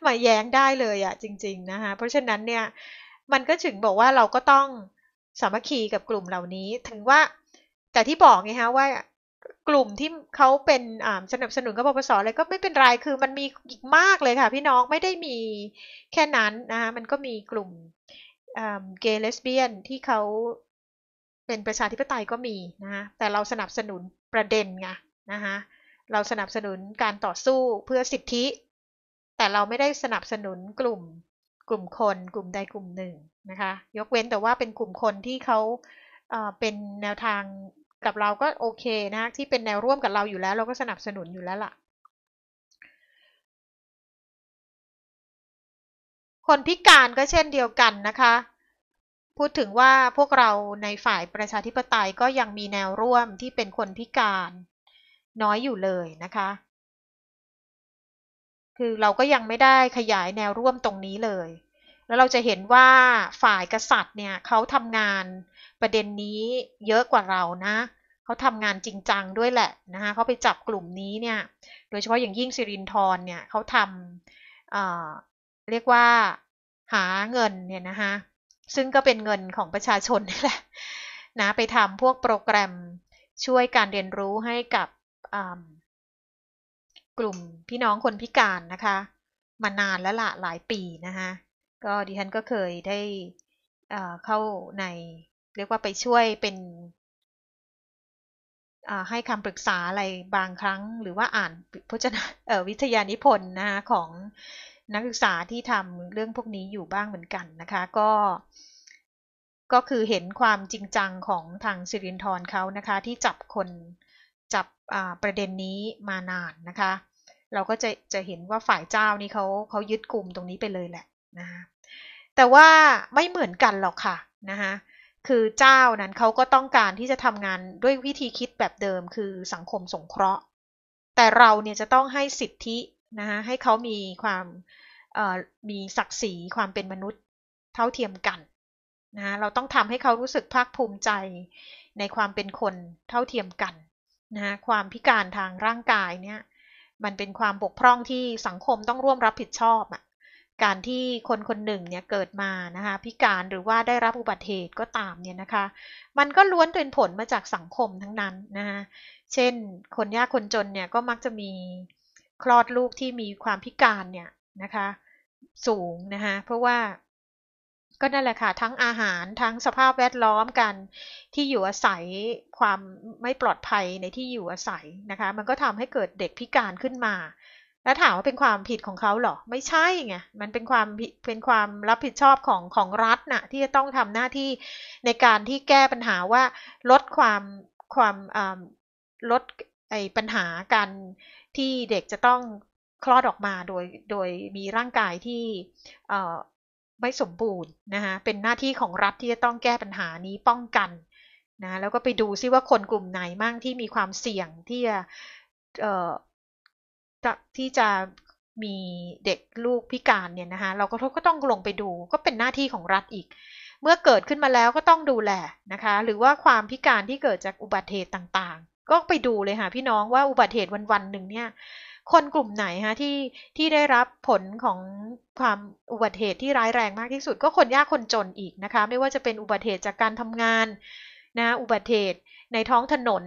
มาแย้งได้เลยอะจริงๆนะคะ เพราะฉะนั้นเนี่ย มันก็ถึงบอกว่าเราก็ต้องสามัคคีกับกลุ่มเหล่านี้ถึงว่าแต่ที่บอกไงฮะ ว่ากลุ่มที่เขาเป็นสนับสนุนกบพศอะไรก็ไม่เป็นไรคือมันมีอีกมากเลยค่ะ พี่น้องไม่ได้มีแค่นั้นนะคะมันก็มีกลุ่มเกย์เลสเบี้ยนที่เขาเป็นประชาธิปไตยก็มีนะแต่เราสนับสนุนประเด็นไงนะคะเราสนับสนุนการต่อสู้เพื่อสิทธิ แต่เราไม่ได้สนับสนุนกลุ่มกลุ่มคน กลุ่มใดกลุ่มหนึ่งนะคะยกเว้นแต่ว่าเป็นกลุ่มคนที่เขาเป็นแนวทางกับเราก็โอเคนะที่เป็นแนวร่วมกับเราอยู่แล้ว เราก็สนับสนุนอยู่แล้วล่ะ คนพิการก็เช่นเดียวกันนะคะ พูดถึงว่าพวกเราในฝ่ายประชาธิปไตยก็ยังมีแนวร่วมที่เป็นคนพิการน้อยอยู่เลยนะคะ คือ เราก็ยังไม่ได้ขยายแนวร่วมตรงนี้เลย แล้วเราจะเห็นว่าฝ่ายกษัตริย์เนี่ยเขาทำงานประเด็นนี้เยอะกว่าเรานะ เขาทำงานจริงจังด้วยแหละนะคะ เขาไปจับกลุ่มนี้เนี่ย โดยเฉพาะอย่างยิ่งสิรินทรเนี่ยเขาทำเเรียกว่าหาเงินเนี่ยนะคะซึ่งก็เป็นเงินของประชาชนนี่แหละ นะไปทำพวกโปรแกรมช่วยการเรียนรู้ให้กับกลุ่มพี่น้องคนพิการนะคะ มานานแล้วละหลายปีนะคะก็ดิฉันก็เคย ได้เข้าใน เรียกว่าไปช่วยเป็นให้คำปรึกษาอะไรบางครั้งหรือว่าอ่านพจนาวิทยานิพนธ์นะคะของนักศึกษาที่ทำเรื่องพวกนี้อยู่บ้างเหมือนกันนะคะ ก็ ก็คือเห็นความจริงจังของทางสิรินทร์เขานะคะ ที่จับคนจับประเด็นนี้มานานนะคะ เราก็จะจะเห็นว่าฝ่ายเจ้านี่เขาเขายึดกลุ่มตรงนี้ไปเลยแหละนะคะแต่ว่าไม่เหมือนกันหรอกค่ะนะคะคือเจ้านั้นเขาก็ต้องการที่จะทำงานด้วยวิธีคิดแบบเดิม คือสังคมสงเคราะห์ แต่เราเนี่ยจะต้องให้สิทธินะคะให้เขามีความมีศักดิ์ศรีความเป็นมนุษย์เท่าเทียมกันนะเราต้องทำให้เขารู้สึกภาคภูมิใจในความเป็นคนเท่าเทียมกันนะคะความพิการทางร่างกายเนี่ยมันเป็นความบกพร่องที่สังคมต้องร่วมรับผิดชอบอ่ะการที่คนคนหนึ่งเนี่ยเกิดมานะคะพิการหรือว่าได้รับอุบัติเหตุก็ตามเนี่ยนะคะ มันก็ล้วนเป็นผลมาจากสังคมทั้งนั้นนะคะเช่นคนยากคนจนเนี่ยก็มักจะมีคลอดลูกที่มีความพิการเนี่ยนะคะสูงนะคะเพราะว่าก็นั่นแหละค่ะทั้งอาหารทั้งสภาพแวดล้อมกันที่อยู่อาศัยความไม่ปลอดภัยในที่อยู่อาศัยนะคะมันก็ทำให้เกิดเด็กพิการขึ้นมา แล้วถามว่าเป็นความผิดของเขาหรอไม่ใช่ไงมันเป็นความเป็นความรับผิดชอบของของรัฐนะ่ะที่จะต้องทำหน้าที่ในการที่แก้ปัญหาว่าลดความความลดไอ้ปัญหาการที่เด็กจะต้องคลอดออกมาโดยโดยมีร่างกายที่ไม่สมบูรณ์นะคะเป็นหน้าที่ของรัฐที่จะต้องแก้ปัญหานี้ป้องกัน นะ แล้วก็ไปดูซิว่าคนกลุ่มไหนมั่งที่มีความเสี่ยงที่จะที่จะมีเด็กลูกพิการเนี่ยนะคะ เราก็ก็ต้องลงไปดูก็เป็นหน้าที่ของรัฐอีก เมื่อเกิดขึ้นมาแล้วก็ต้องดูแลนะคะ หรือว่าความพิการที่เกิดจากอุบัติเหตุต่างๆ ก็ไปดูเลยค่ะ พี่น้องว่าอุบัติเหตุวันๆหนึ่งเนี่ยคนกลุ่มไหนฮะที่ที่ได้รับผลของความอุบัติเหตุที่ร้ายแรงมากที่สุด ก็คนยากคนจนอีกนะคะ ไม่ว่าจะเป็นอุบัติเหตุจากการทำงานนะอุบัติเหตุในท้องถนน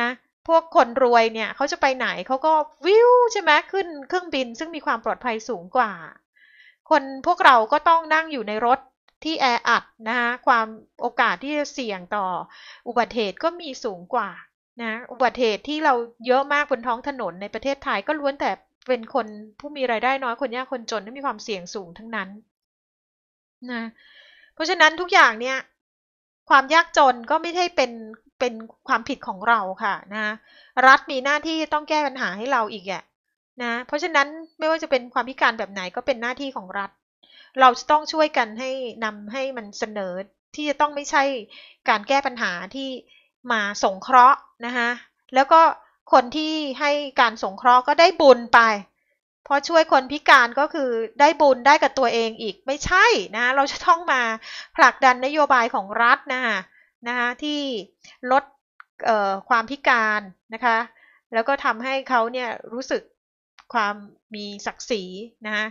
นะ พวกคนรวยเนี่ยเขาจะไปไหนเขาก็วิวใช่ไหมขึ้นเครื่องบิน ซึ่งมีความปลอดภัยสูงกว่าคนพวกเราก็ต้องนั่งอยู่ในรถที่แออัดนะคะความโอกาสที่จะเสี่ยงต่อ อุบัติเหตุก็มีสูงกว่านะอุบัติเหตุที่เราเยอะมากบนท้องถนนในประเทศไทยก็ล้วนแต่เป็นคนผู้มีรายได้น้อยคนยากคนจนที่มีความเสี่ยงสูงทั้งนั้น นะ เพราะฉะนั้นทุกอย่างเนี่ย ความยากจนก็ไม่ใช่เป็นเป็นความผิดของเราค่ะ นะ รัฐมีหน้าที่ต้องแก้ปัญหาให้เราอีกแหละนะ เพราะฉะนั้นไม่ว่าจะเป็นความพิการแบบไหนก็เป็นหน้าที่ของรัฐ เราจะต้องช่วยกันให้นำให้มันเสนอที่จะต้องไม่ใช่การแก้ปัญหาที่มาสงเคราะห์นะคะแล้วก็คนที่ให้การสงเคราะห์ก็ได้บุญไปพอช่วยคนพิการก็คือได้บุญได้กับตัวเองอีก ไม่ใช่นะ เราจะต้องมาผลักดันนโยบายของรัฐนะคะนะคะที่ลดความพิการนะคะ แล้วก็ทำให้เขาเนี่ยรู้สึกความมีศักดิ์ศรีนะคะ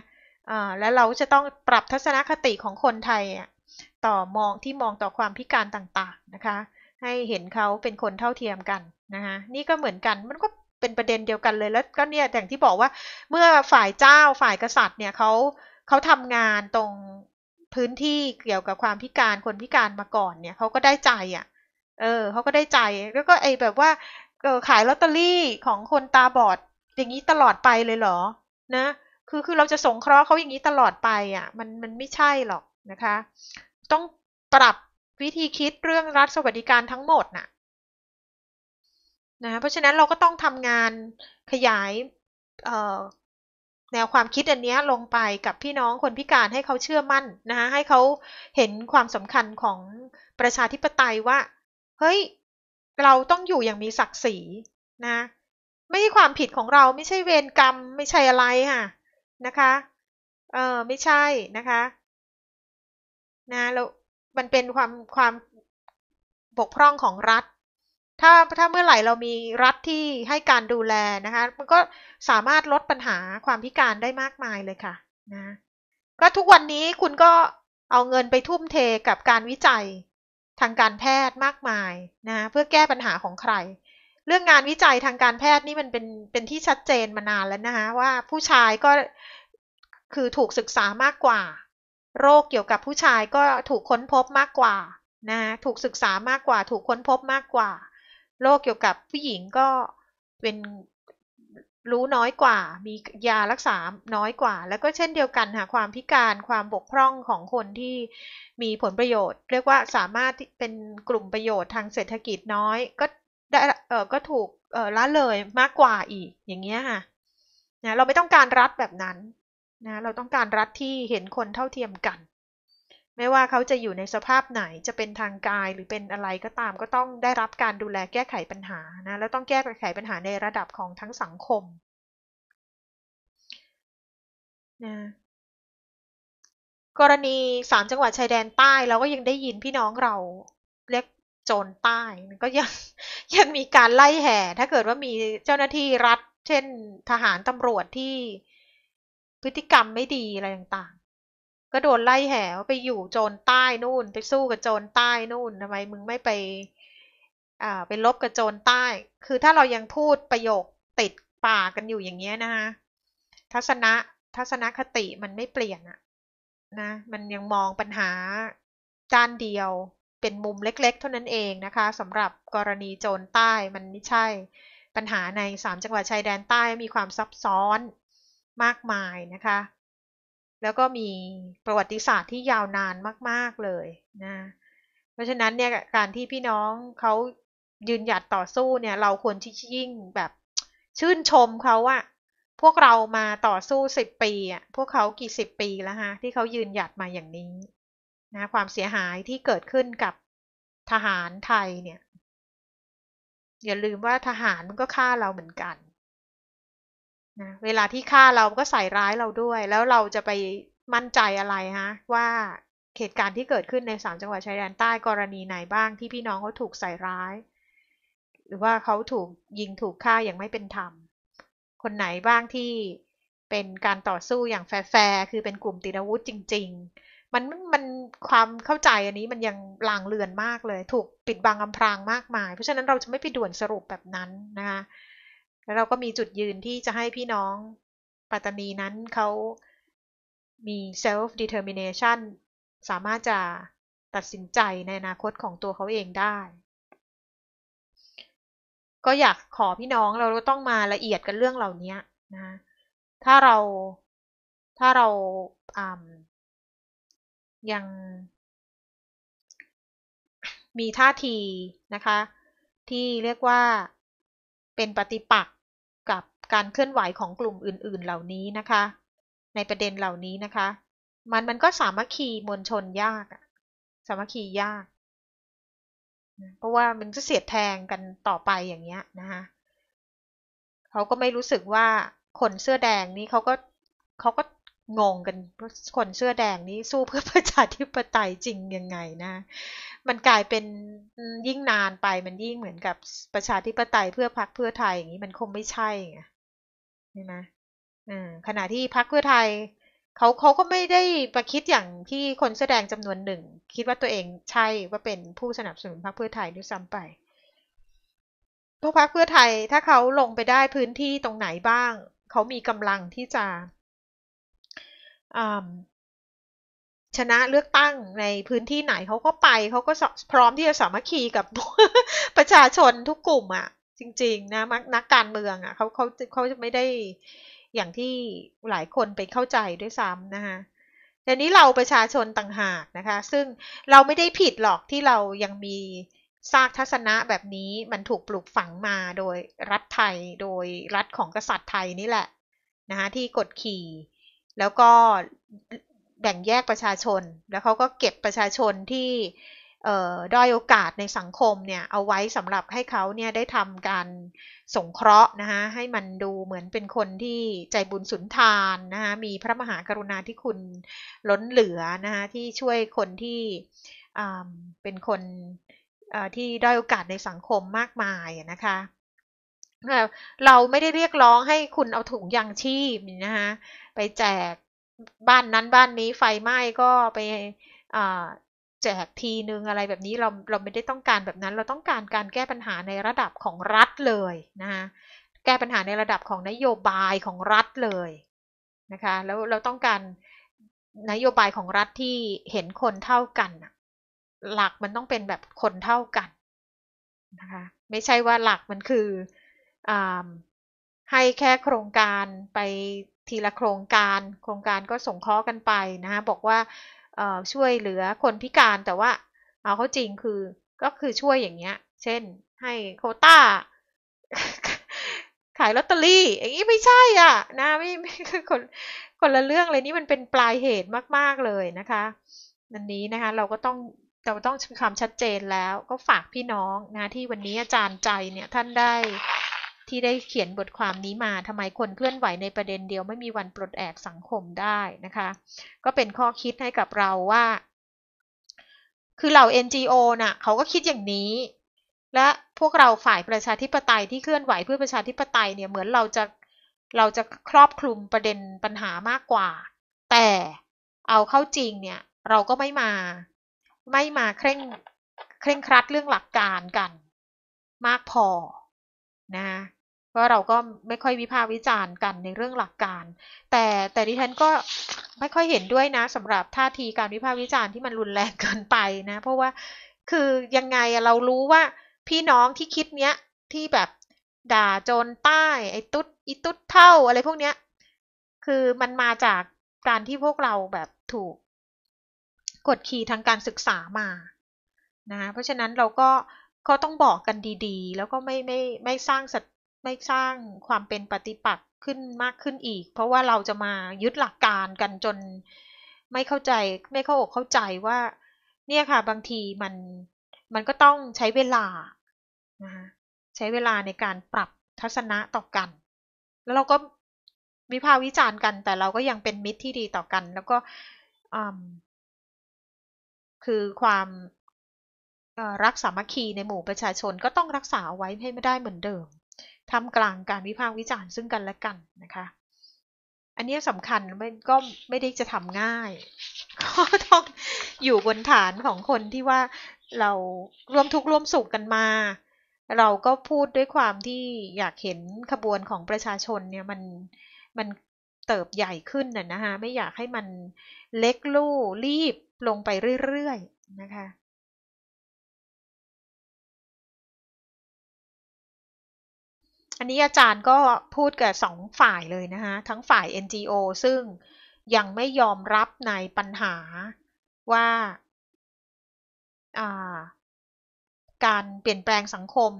และเราจะต้องปรับทัศนคติของคนไทยต่อมองที่มองต่อความพิการต่างๆนะคะให้เห็นเขาเป็นคนเท่าเทียมกันนะคะนี่ก็เหมือนกัน มันก็เป็นประเด็นเดียวกันเลยแล้วก็เนี่ยแต่งที่บอกว่า เมื่อฝ่ายเจ้าฝ่ายกษัตริย์ เนี่ยเขาเขาทำงานตรงพื้นที่เกี่ยวกับความพิการคนพิการมาก่อน เนี่ยเขาก็ได้ใจอะ่ะ เออเขาก็ได้ใจแล้วก็ไอ้แบบว่าขายลอตเตอรี่ของคนตาบอดอย่างนี้ตลอดไปเลยเหรอ นะ คือคือเราจะสงเคราะห์เขาอย่างนี้ตลอดไปอะ่ะ มันมันไม่ใช่หรอกนะคะ ต้องปรับวิธีคิดเรื่องรัฐสวัสดิการทั้งหมดน่ะนะเพราะฉะนั้นเราก็ต้องทำงานขยายแนวความคิดอันนี้ลงไปกับพี่น้องคนพิการให้เขาเชื่อมั่น นะคะให้เขาเห็นความสำคัญของประชาธิปไตยว่า เฮ้ย เราต้องอยู่อย่างมีศักดิ์ศรีนะ ไม่ใช่ความผิดของเราไม่ใช่เวรกรรม ไม่ใช่อะไรค่ะนะคะ เออไม่ใช่นะคะ นะแล้วมันเป็นความความบกพร่องของรัฐ ถ้าถ้าเมื่อไหร่เรามีรัฐที่ให้การดูแลนะคะ มันก็สามารถลดปัญหาความพิการได้มากมายเลยค่ะนะก็ทุกวันนี้คุณก็เอาเงินไปทุ่มเทกับการวิจัยทางการแพทย์มากมายนะเพื่อแก้ปัญหาของใคร เรื่องงานวิจัยทางการแพทย์นี่มันเป็นเป็นที่ชัดเจนมานานแล้วนะคะ ว่าผู้ชายก็คือถูกศึกษามากกว่าโรคเกี่ยวกับผู้ชายก็ถูกค้นพบมากกว่า นะ ถูกศึกษามากกว่า ถูกค้นพบมากกว่า โรคเกี่ยวกับผู้หญิงก็เป็นรู้น้อยกว่า มียารักษาน้อยกว่า แล้วก็เช่นเดียวกันค่ะความพิการ ความบกพร่องของคนที่มีผลประโยชน์ เรียกว่าสามารถเป็นกลุ่มประโยชน์ทางเศรษฐกิจน้อย ก็ได้เออก็ถูกละเลยมากกว่าอีก อย่างเงี้ยค่ะ นะ เราไม่ต้องการรัฐแบบนั้นนะเราต้องการรัฐที่เห็นคนเท่าเทียมกัน ไม่ว่าเขาจะอยู่ในสภาพไหน จะเป็นทางกายหรือเป็นอะไรก็ตาม ก็ต้องได้รับการดูแลแก้ไขปัญหา นะ แล้วต้องแก้ไขปัญหาในระดับของทั้งสังคมนะกรณีสามจังหวัดชายแดนใต้เราก็ยังได้ยินพี่น้องเราเรียกโจรใต้ก็ยังยังมีการไล่แห่ ถ้าเกิดว่ามีเจ้าหน้าที่รัฐ เช่น ทหารตำรวจที่พฤติกรรมไม่ดีอะไรต่างๆ ก็โดนไล่แหวไปอยู่โจรใต้นู่น ไปสู้กับโจรใต้นู่นทำไมมึงไม่ไปอ่าไปลบกับโจรใต้ คือถ้าเรายังพูดประโยคติดปากกันอยู่อย่างเงี้ยนะคะทัศนะทัศนคติมันไม่เปลี่ยนอะนะ มันยังมองปัญหาจานเดียวเป็นมุมเล็กๆเท่านั้นเองนะคะสำหรับกรณีโจรใต้มันไม่ใช่ ปัญหาใน3จังหวัดชายแดนใต้มีความซับซ้อนมากมายนะคะ แล้วก็มีประวัติศาสตร์ที่ยาวนานมาก ๆ เลยนะ เพราะฉะนั้นเนี่ย การที่พี่น้องเขายืนหยัดต่อสู้เนี่ย เราควรที่ยิ่งแบบชื่นชมเขาอะพวกเรามาต่อสู้สิบปีอะพวกเขากี่สิบปีแล้วฮะที่เขายืนหยัดมาอย่างนี้นะความเสียหายที่เกิดขึ้นกับทหารไทยเนี่ย อย่าลืมว่าทหารมันก็ฆ่าเราเหมือนกันนะเวลาที่ฆ่าเราก็ใส่ร้ายเราด้วย แล้วเราจะไปมั่นใจอะไรฮะว่าเหตุการณ์ที่เกิดขึ้นในสามจังหวัดชายแดนใต้กรณีไหนบ้างที่พี่น้องเขาถูกใส่ ร้าย หรือว่าเขาถูกยิงถูกฆ่าอย่างไม่เป็นธรรม คนไหนบ้างที่เป็นการต่อสู้อย่างแฟร์คือเป็นกลุ่มติดอาวุธจริง ๆ มันมันความเข้าใจอันนี้มันยังลางเลือนมากเลย ถูกปิดบังอำพรางมากมาย เพราะฉะนั้นเราจะไม่ไปด่วนสรุปแบบนั้นนะคะแล้วเราก็มีจุดยืนที่จะให้พี่น้องปัตตานีนั้นเขามี self determination สามารถจะตัดสินใจในอนาคตของตัวเขาเองได้ ก็อยากขอพี่น้องเราต้องมาละเอียดกันเรื่องเหล่านี้นะ ถ้าเราถ้าเรายังมีท่าทีนะคะ ที่เรียกว่าเป็นปฏิปักษการเคลื่อนไหวของกลุ่มอื่น ๆ เหล่านี้นะคะ ในประเด็นเหล่านี้นะคะ มันมันก็สามัคคีมวลชนยาก สามัคคียาก เพราะว่ามันจะเสียดแทงกันต่อไปอย่างเงี้ยนะคะ เขาก็ไม่รู้สึกว่าคนเสื้อแดงนี่เขาก็เขาก็งงกันคนเสื้อแดงนี้สู้เพื่อประชาธิปไตยจริงยังไงนะ มันกลายเป็นยิ่งนานไปมันยิ่งเหมือนกับประชาธิปไตยเพื่อพักเพื่อไทยอย่างนี้มันคงไม่ใช่ไงใช่ไหมอขณะที่พรรคเพื่อไทยเขาเขาก็ไม่ได้ประคิดอย่างที่คนแสดงจำนวนหนึ่งคิดว่าตัวเองใช่ว่าเป็นผู้สนับสนุนพรรคเพื่อไทยด้วยซ้ำไปเพราะพรรคเพื่อไทยถ้าเขาลงไปได้พื้นที่ตรงไหนบ้างเขามีกำลังที่จะชนะเลือกตั้งในพื้นที่ไหนเขาก็ไป เขาก็พร้อมที่จะสามัคคีกับประชาชนทุกกลุ่มอะ่ะจริงๆนะนักการเมืองอะ่ะเขาเขาเขาจะไม่ได้อย่างที่หลายคนไปเข้าใจด้วยซ้ำนะคะแต่นี้เราประชาชนต่างหากนะคะ ซึ่งเราไม่ได้ผิดหรอกที่เรายังมีซากทัศนะแบบนี้ มันถูกปลูกฝังมาโดยรัฐไทยโดยรัฐของกษัตริย์ไทยนี่แหละ นะคะที่กดขี่ แล้วก็แบ่งแยกประชาชน แล้วเขาก็เก็บประชาชนที่ด้อยโอกาสในสังคมเนี่ยเอาไว้สำหรับให้เขาเนี่ยได้ทำการสงเคราะห์นะคะให้มันดูเหมือนเป็นคนที่ใจบุญสุนทานนะคะมีพระมหากรุณาธิคุณล้นเหลือนะคะที่ช่วยคนที่เป็นคนที่ด้อยโอกาสในสังคมมากมายนะคะ เราไม่ได้เรียกร้องให้คุณเอาถุงยางชีพนะคะไปแจกบ้านนั้นบ้านนี้ไฟไหม้ก็ไปแจกทีนึงอะไรแบบนี้เราเราไม่ได้ต้องการแบบนั้น เราต้องการการแก้ปัญหาในระดับของรัฐเลยนะคะแก้ปัญหาในระดับของนโยบายของรัฐเลยนะคะ แล้วเราต้องการนโยบายของรัฐที่เห็นคนเท่ากันหลักมันต้องเป็นแบบคนเท่ากันนะคะไม่ใช่ว่าหลักมันคืออให้แค่โครงการไปทีละโครงการ โครงการก็ส่งเคาะกันไปนะคะบอกว่าช่วยเหลือคนพิการแต่ว่า เอาเขาจริงคือก็คือช่วยอย่างเงี้ย เช่นให้โคต้า ขายลอตเตอรี่อย่างนี้ไม่ใช่อ่ะนะไม่ไม่คือคนคนละเรื่องเลยนี่มันเป็นปลายเหตุมากๆเลยนะคะนันนี้นะคะ เราก็ต้องเราต้องคำชัดเจนแล้ว ก็ฝากพี่น้องนะที่วันนี้อาจารย์ใจเนี่ยท่านได้ที่ได้เขียนบทความนี้มาทำไมคนเคลื่อนไหวในประเด็นเดียวไม่มีวันปลดแอกสังคมได้นะคะ ก็เป็นข้อคิดให้กับเราว่า คือเหล่า NGO นะ่ะ เขาก็คิดอย่างนี้ และพวกเราฝ่ายประชาธิปไตยที่เคลื่อนไหวเพื่อประชาธิปไตยเนี่ยเหมือนเราจะเราจะครอบคลุมประเด็นปัญหามากกว่า แต่เอาเข้าจริงเนี่ย เราก็ไม่มาไม่มาเคร่งเคร่งครัดเรื่องหลักการกัน มากพอนะว่าเราก็ไม่ค่อยวิพากษ์วิจารณ์กันในเรื่องหลักการ แต่แต่ดิฉันก็ไม่ค่อยเห็นด้วยนะ สำหรับท่าทีการวิพากษ์วิจารณ์ที่มันรุนแรงเกินไปนะ เพราะว่าคือยังไงเรารู้ว่า พี่น้องที่คิดเนี้ยที่แบบด่าโจนใต้ไอ้ตุ๊ดอีตุ๊ดเท่า อะไรพวกเนี้ย คือมันมาจากการที่พวกเราแบบถูก กดขี่ทางการศึกษามานะเพราะฉะนั้นเราก็ก็ต้องบอกกันดีๆ แล้วก็ไม่ไม่ไม่สร้างศัไม่สร้างความเป็นปฏิปักษ์ขึ้นมากขึ้นอีก เพราะว่าเราจะมายึดหลักการกันจน ไม่เข้าใจไม่เข้าอกเข้าใจว่า เนี่ยค่ะบางทีมันมันก็ต้องใช้เวลานะะใช้เวลาในการปรับทัศนะต่อกัน แล้วเราก็วิพากษ์วิจารณ์กัน แต่เราก็ยังเป็นมิตรที่ดีต่อกัน แล้วก็คือความรักสามัคคีในหมู่ประชาชนก็ต้องรักษาไว้ให้ไม่ได้เหมือนเดิมทำกลางการวิพากษ์วิจารณ์ซึ่งกันและกันนะคะ อันนี้สำคัญไม่ก็ไม่ได้จะทำง่าย ก็ต้องอยู่บนฐานของคนที่ว่าเราร่วมทุกข์ร่วมสุขกันมา เราก็พูดด้วยความที่อยากเห็นขบวนของประชาชนเนี่ยมันมันเติบใหญ่ขึ้นน่ะนะคะไม่อยากให้มันเล็กลู่รีบลงไปเรื่อยๆนะคะอันนี้อาจารย์ก็พูดกับสองฝ่ายเลยนะคะทั้งฝ่าย NGO ซึ่งยังไม่ยอมรับในปัญหาว่าาการเปลี่ยนแปลงสังคม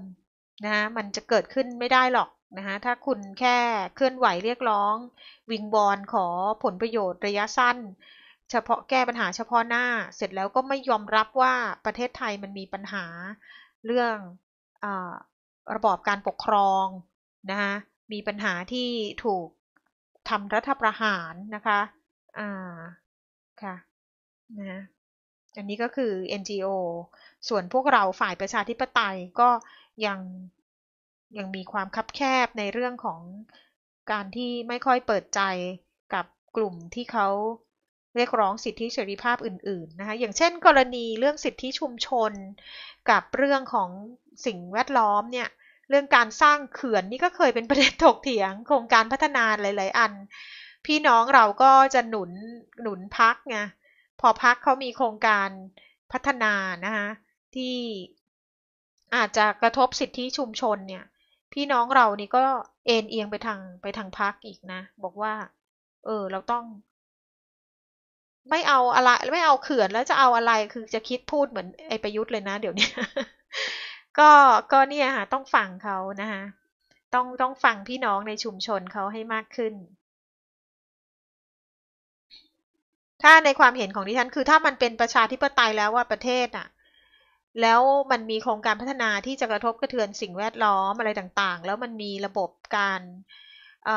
นะะมันจะเกิดขึ้นไม่ได้หรอกนะคะถ้าคุณแค่เคลื่อนไหวเรียกร้อง วิงบอลขอผลประโยชน์ระยะสั้น เฉพาะแก้ปัญหาเฉพาะหน้า เสร็จแล้วก็ไม่ยอมรับว่าประเทศไทยมันมีปัญหาเรื่อง อระบอบการปกครองนะคะมีปัญหาที่ถูกทำรัฐประหารนะคะ อ่า ค่ะนะอันนี้ก็คือ NGO ส่วนพวกเราฝ่ายประชาธิปไตยก็ยังยังมีความคับแคบในเรื่องของการที่ไม่ค่อยเปิดใจกับกลุ่มที่เขาเรียกร้องสิทธิเสรีภาพอื่นๆ นะคะอย่างเช่นกรณีเรื่องสิทธิชุมชนกับเรื่องของสิ่งแวดล้อมเนี่ยเรื่องการสร้างเขื่อนนี่ก็เคยเป็นประเด็นถกเถียง โครงการพัฒนาหลายๆอัน พี่น้องเราก็จะหนุนหนุนพักไงพอพักเขามีโครงการพัฒนานะคะที่อาจจะกระทบสิทธิชุมชนเนี่ย พี่น้องเรานี่ก็เอ็นเอียงไปทางไปทางพักอีกนะบอกว่า เออ เราต้อง ไม่เอาอะไรไม่เอาเขื่อนแล้วจะเอาอะไรคือจะคิดพูดเหมือนไอประยุทธ์เลยนะเดี๋ยวนี้ก็ ก็เนี่ยค่ะ ต้องฟังเขานะคะต้อง ต้องฟังพี่น้องในชุมชนเขาให้มากขึ้น ถ้าในความเห็นของดิฉัน คือถ้ามันเป็นประชาธิปไตยแล้วว่าประเทศอ่ะ แล้วมันมีโครงการพัฒนาที่จะกระทบกระเทือนสิ่งแวดล้อมอะไรต่างๆ แล้วมันมีระบบการอ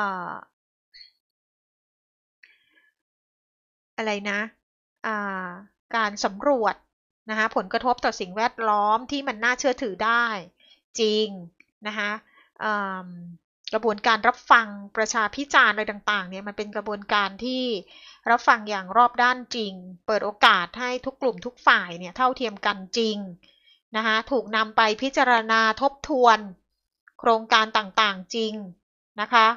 อะไรนะ การสำรวจนะคะผลกระทบต่อสิ่งแวดล้อมที่มันน่าเชื่อถือได้จริงนะคะกระบวนการรับฟังประชาพิจารณ์อะไรต่างๆเนี่ยมันเป็นกระบวนการที่รับฟังอย่างรอบด้านจริง เปิดโอกาสให้ทุก กลุ่มทุกฝ่ายเนี่ยเท่าเทียมกันจริงนะคะถูกนำไปพิจารณาทบทวนโครงการต่างๆจริงนะคะ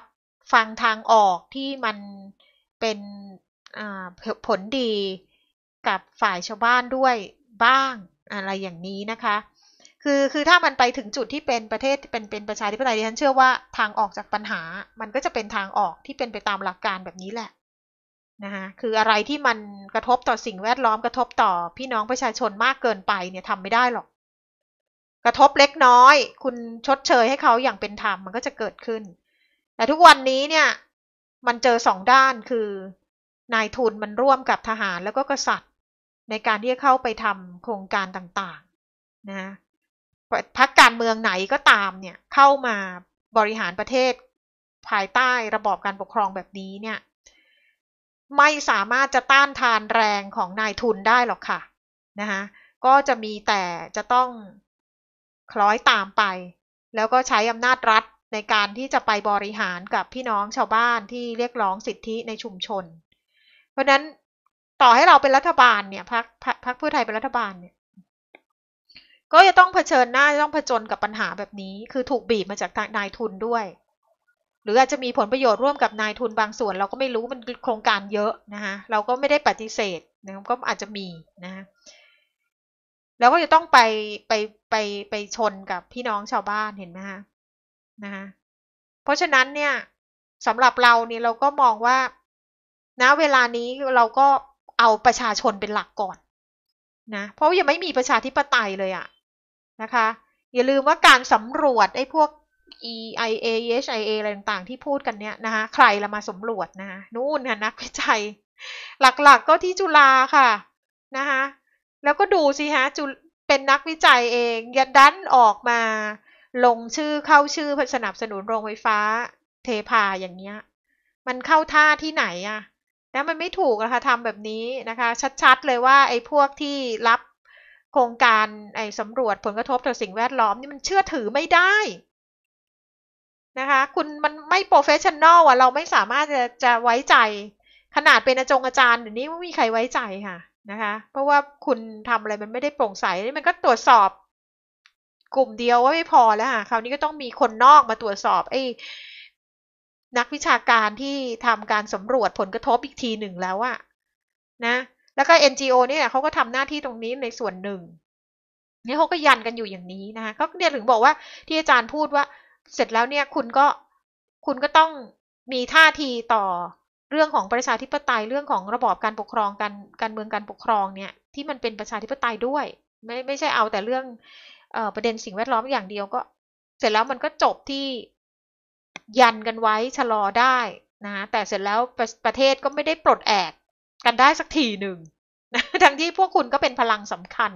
ฟังทางออกที่มัน เป็นผลดีกับฝ่ายชาวบ้านด้วยบ้างอะไรอย่างนี้นะคะ คือ คือถ้ามันไปถึงจุดที่เป็นประเทศ เป็น เป็นประชาธิปไตยดิฉันเชื่อว่าทางออกจากปัญหา มันก็จะเป็นทางออกที่เป็นไปตามหลักการแบบนี้แหละ นะคะคืออะไรที่มันกระทบต่อสิ่งแวดล้อม กระทบต่อพี่น้องประชาชนมากเกินไปเนี่ยทำไม่ได้หรอก กระทบเล็กน้อย คุณชดเชยให้เขาอย่างเป็นธรรม มันก็จะเกิดขึ้น แต่ทุกวันนี้เนี่ย มันเจอสองด้าน คือ นายทุนมันร่วมกับทหารแล้วก็กษัตริย์ในการที่จะเข้าไปทำโครงการต่างๆนะพักการเมืองไหนก็ตามเนี่ยเข้ามาบริหารประเทศภายใต้ระบอบการปกครองแบบนี้เนี่ย ไม่สามารถจะต้านทานแรงของนายทุนได้หรอกค่ะนะคะก็จะมีแต่จะต้องคล้อยตามไป แล้วก็ใช้อำนาจรัฐในการที่จะไปบริหารกับพี่น้องชาวบ้านที่เรียกร้องสิทธิในชุมชน เพราะนั้นต่อให้เราเป็นรัฐบาลเนี่ยพักพพักเพื่อไทยเป็นรัฐบาลเนี่ย ก็จะต้องเผชิญหน้าต้องผจญกับปัญหาแบบนี้ คือถูกบีบมาจากนายทุนด้วย หรืออาจจะมีผลประโยชน์ร่วมกับนายทุนบางส่วน เราก็ไม่รู้มันโครงการเยอะนะคะเราก็ไม่ได้ปฏิเสธนะก็อาจจะมีนะคะแล้วก็จะต้องไปไปไปไปชนกับพี่น้องชาวบ้านเห็นไหมคะนะคะเพราะฉะนั้นเนี่ยสำหรับเราเนี่ยเราก็มองว่าณเวลานี้เราก็เอาประชาชนเป็นหลักก่อนนะเพราะยังไม่มีประชาธิปไตยเลยอะนะคะ อย่าลืมว่าการสำรวจ ไอ้พวก EIA EHIA อะไรต่างๆ ที่พูดกันเนี้ยนะคะใครละมาสำรวจนะะนู่นค่ะนักวิจัย หลักๆกก็ที่จุฬาค่ะนะคะแล้วก็ดูสิฮะจุเป็นนักวิจัยเองยัดดันออกมา ลงชื่อเข้าชื่อสนับสนุนโรงไฟฟ้า เทพาอย่างเงี้ย มันเข้าท่าที่ไหนอะนะมันไม่ถูกนะคะทำแบบนี้นะคะ ชัดๆเลยว่า ไอ้พวกที่รับโครงการไอ้สำรวจผลกระทบต่อสิ่งแวดล้อมนี่มันเชื่อถือไม่ได้นะคะ คุณมันไม่โปรเฟชชั่นแนลอ่ะเราไม่สามารถจะจะไว้ใจ ขนาดเป็นอาจงอาจารย์เดี๋ยวนี้ไม่มีใครไว้ใจค่ะนะคะ เพราะว่าคุณทำอะไรมันไม่ได้โปร่งใสนี่มันก็ตรวจสอบกลุ่มเดียวว่าไม่พอแล้วค่ะ คราวนี้ก็ต้องมีคนนอกมาตรวจสอบไอนักวิชาการที่ทำการสำรวจผลกระทบอีกทีหนึ่งแล้วอะนะ แล้วก็ NGO เนี่ยเขาก็ทำหน้าที่ตรงนี้ในส่วนหนึ่งนี่เขาก็ยันกันอยู่อย่างนี้นะคะเขาเนี่ยถึงบอกว่าที่อาจารย์พูดว่า เสร็จแล้วเนี่ย คุณก็คุณก็ต้องมีท่าทีต่อเรื่องของประชาธิปไตยเรื่องของระบอบการปกครองการการเมืองการปกครองเนี่ย ที่มันเป็นประชาธิปไตยด้วย ไม่ไม่ใช่เอาแต่เรื่องออประเด็นสิ่งแวดล้อมอย่างเดียวก็ เสร็จแล้วมันก็จบที่ยันกันไว้ชะลอได้นะแต่เสร็จแล้วประประเทศก็ไม่ได้ปลดแอกกันได้สักทีหนึ่งนะทั้งที่พวกคุณก็เป็นพลังสำคัญ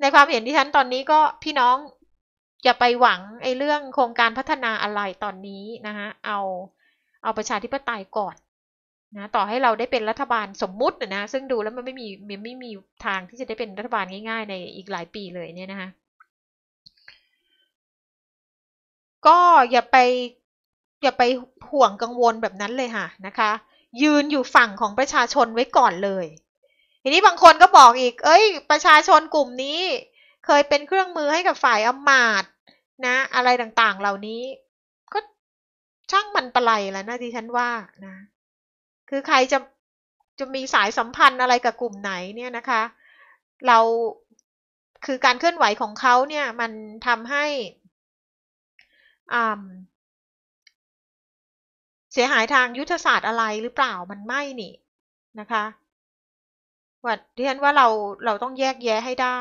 ในความเห็นที่ฉันตอนนี้ก็พี่น้องอย่าไปหวังไอ้เรื่องโครงการพัฒนาอะไรตอนนี้นะฮะเอาเอาประชาธิปไตยก่อนนะ ต่อให้เราได้เป็นรัฐบาลสมมุตินะซึ่งดูแล้วมันไม่มีมไม่มีทางที่จะได้เป็นรัฐบาลง่าย ๆ ในอีกหลายปีเลยเนี่ยนะคะก็อย่าไป อย่าไปห่วงกังวลแบบนั้นเลยค่ะนะคะ ยืนอยู่ฝั่งของประชาชนไว้ก่อนเลย ทีนี้บางคนก็บอกอีก เอ้ย ประชาชนกลุ่มนี้ เคยเป็นเครื่องมือให้กับฝ่ายอามาตย์นะ อะไรต่างๆ เหล่านี้ก็ช่างมันประไลลแล้วนะี่ฉันว่านะ คือใครจะจะมีสายสัมพันธ์อะไรกับกลุ่มไหนเนี่ยนะคะ เราคือการเคลื่อนไหวของเขาเนี่ย มันทำให้เสียหายทางยุทธศาสตร์อะไรหรือเปล่ามันไม่นี่นะคะว่าี่ฉันว่าเราเราต้องแยกแยะให้ได้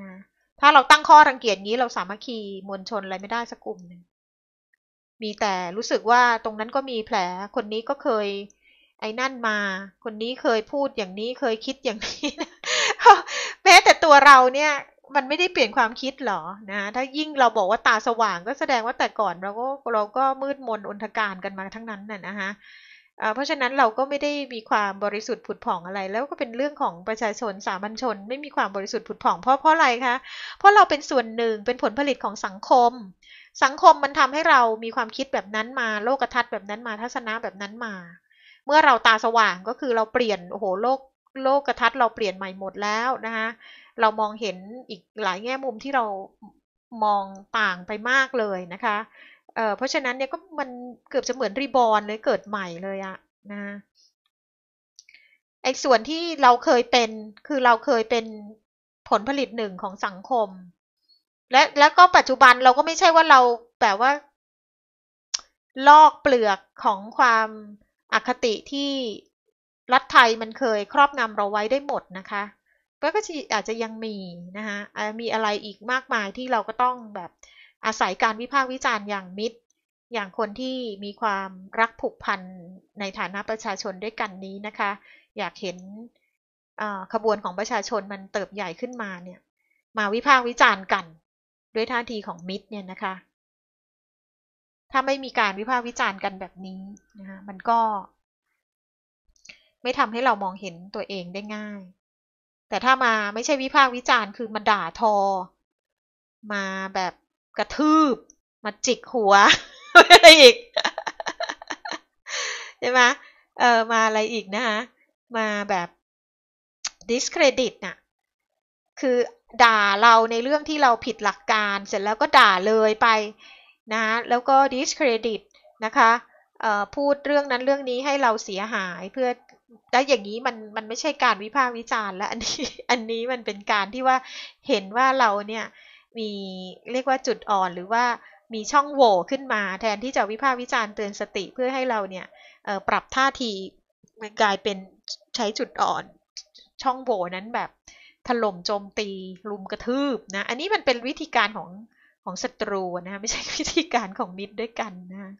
นะ ถ้าเราตั้งข้อรังเกียจนี้เราสามัคคีมวลชนอะไรไม่ได้สักกลุ่มหนึ่ง มีแต่รู้สึกว่าตรงนั้นก็มีแผล คนนี้ก็เคย ไอ้นั่นมา คนนี้เคยพูดอย่างนี้ เคยคิดอย่างนี้ แม้แต่ตัวเราเนี่ยมันไม่ได้เปลี่ยนความคิดหรอนะ ถ้ายิ่งเราบอกว่าตาสว่างก็แสดงว่าแต่ก่อนเราก็เราก็มืดมนอนทการกันมาทั้งนั้นน่ะนะคะเพราะฉะนั้นเราก็ไม่ได้มีความบริสุทธิ์ผุดผ่องอะไร แล้วก็เป็นเรื่องของประชาชนสามัญชนไม่มีความบริสุทธิ์ผุดผ่องเพราะเพราะอะไรคะ เพราะเราเป็นส่วนหนึ่งเป็นผลผลิตของสังคม สังคมมันทำให้เรามีความคิดแบบนั้นมาโลกทัศน์แบบนั้นมาทัศนะแบบนั้นมา เมื่อเราตาสว่างก็คือเราเปลี่ยน โอ้โห โลกโลกกทัดเราเปลี่ยนใหม่หมดแล้วนะคะ เรามองเห็นอีกหลายแง่มุมที่เรามองต่างไปมากเลยนะคะเเพราะฉะนั้นเนี่ยก็มันเกือบจะเหมือนรีบอร์นเลยเกิดใหม่เลยอะนะ ไอ้ส่วนที่เราเคยเป็น คือเราเคยเป็นผลผลิตหนึ่งของสังคม และแล้วก็ปัจจุบันเราก็ไม่ใช่ว่าเราแบบว่า ลอกเปลือกของความอคติที่รัฐไทยมันเคยครอบงำเราไว้ได้หมดนะคะ ก็อาจจะยังมีนะคะมีอะไรอีกมากมายที่เราก็ต้องแบบอาศัยการวิพากษ์วิจารณ์อย่างมิตร อย่างคนที่มีความรักผูกพันในฐานะประชาชนด้วยกันนี้นะคะ อยากเห็นขบวนของประชาชนมันเติบใหญ่ขึ้นมาเนี่ย มาวิพากษ์วิจารณ์กันด้วยท่าทีของมิตร เนี่ยนะคะ ถ้าไม่มีการวิพากษ์วิจารณ์กันแบบนี้นะคะมันก็ไม่ทำให้เรามองเห็นตัวเองได้ง่าย แต่ถ้ามาไม่ใช่วิพากษ์วิจารณ์คือมาด่าทอ มาแบบกระทืบ มาจิกหัวอะไรอีกใช่ไหมเออมาอะไรอีกนะคะมาแบบ discredit น่ะคือด่าเราในเรื่องที่เราผิดหลักการเสร็จแล้วก็ด่าเลยไปนะ แล้วก็ discredit นะคะพูดเรื่องนั้นเรื่องนี้ให้เราเสียหายเพื่อแล้วอย่างนี้มันมันไม่ใช่การวิพากษ์วิจารณ์แล้วอันนี้อันนี้มันเป็นการที่ว่าเห็นว่าเราเนี่ยมีเรียกว่าจุดอ่อนหรือว่ามีช่องโหว่ขึ้นมาแทนที่จะวิพากษ์วิจารณ์เตือนสติ เพื่อให้เราเนี่ยปรับท่าทีกลายเป็นใช้จุดอ่อนช่องโหว่นั้นแบบถล่มโจมตีลุมกระทืบนะอันนี้มันเป็นวิธีการของของศัตรูนะไม่ใช่วิธีการของมิตรด้วยกันนะ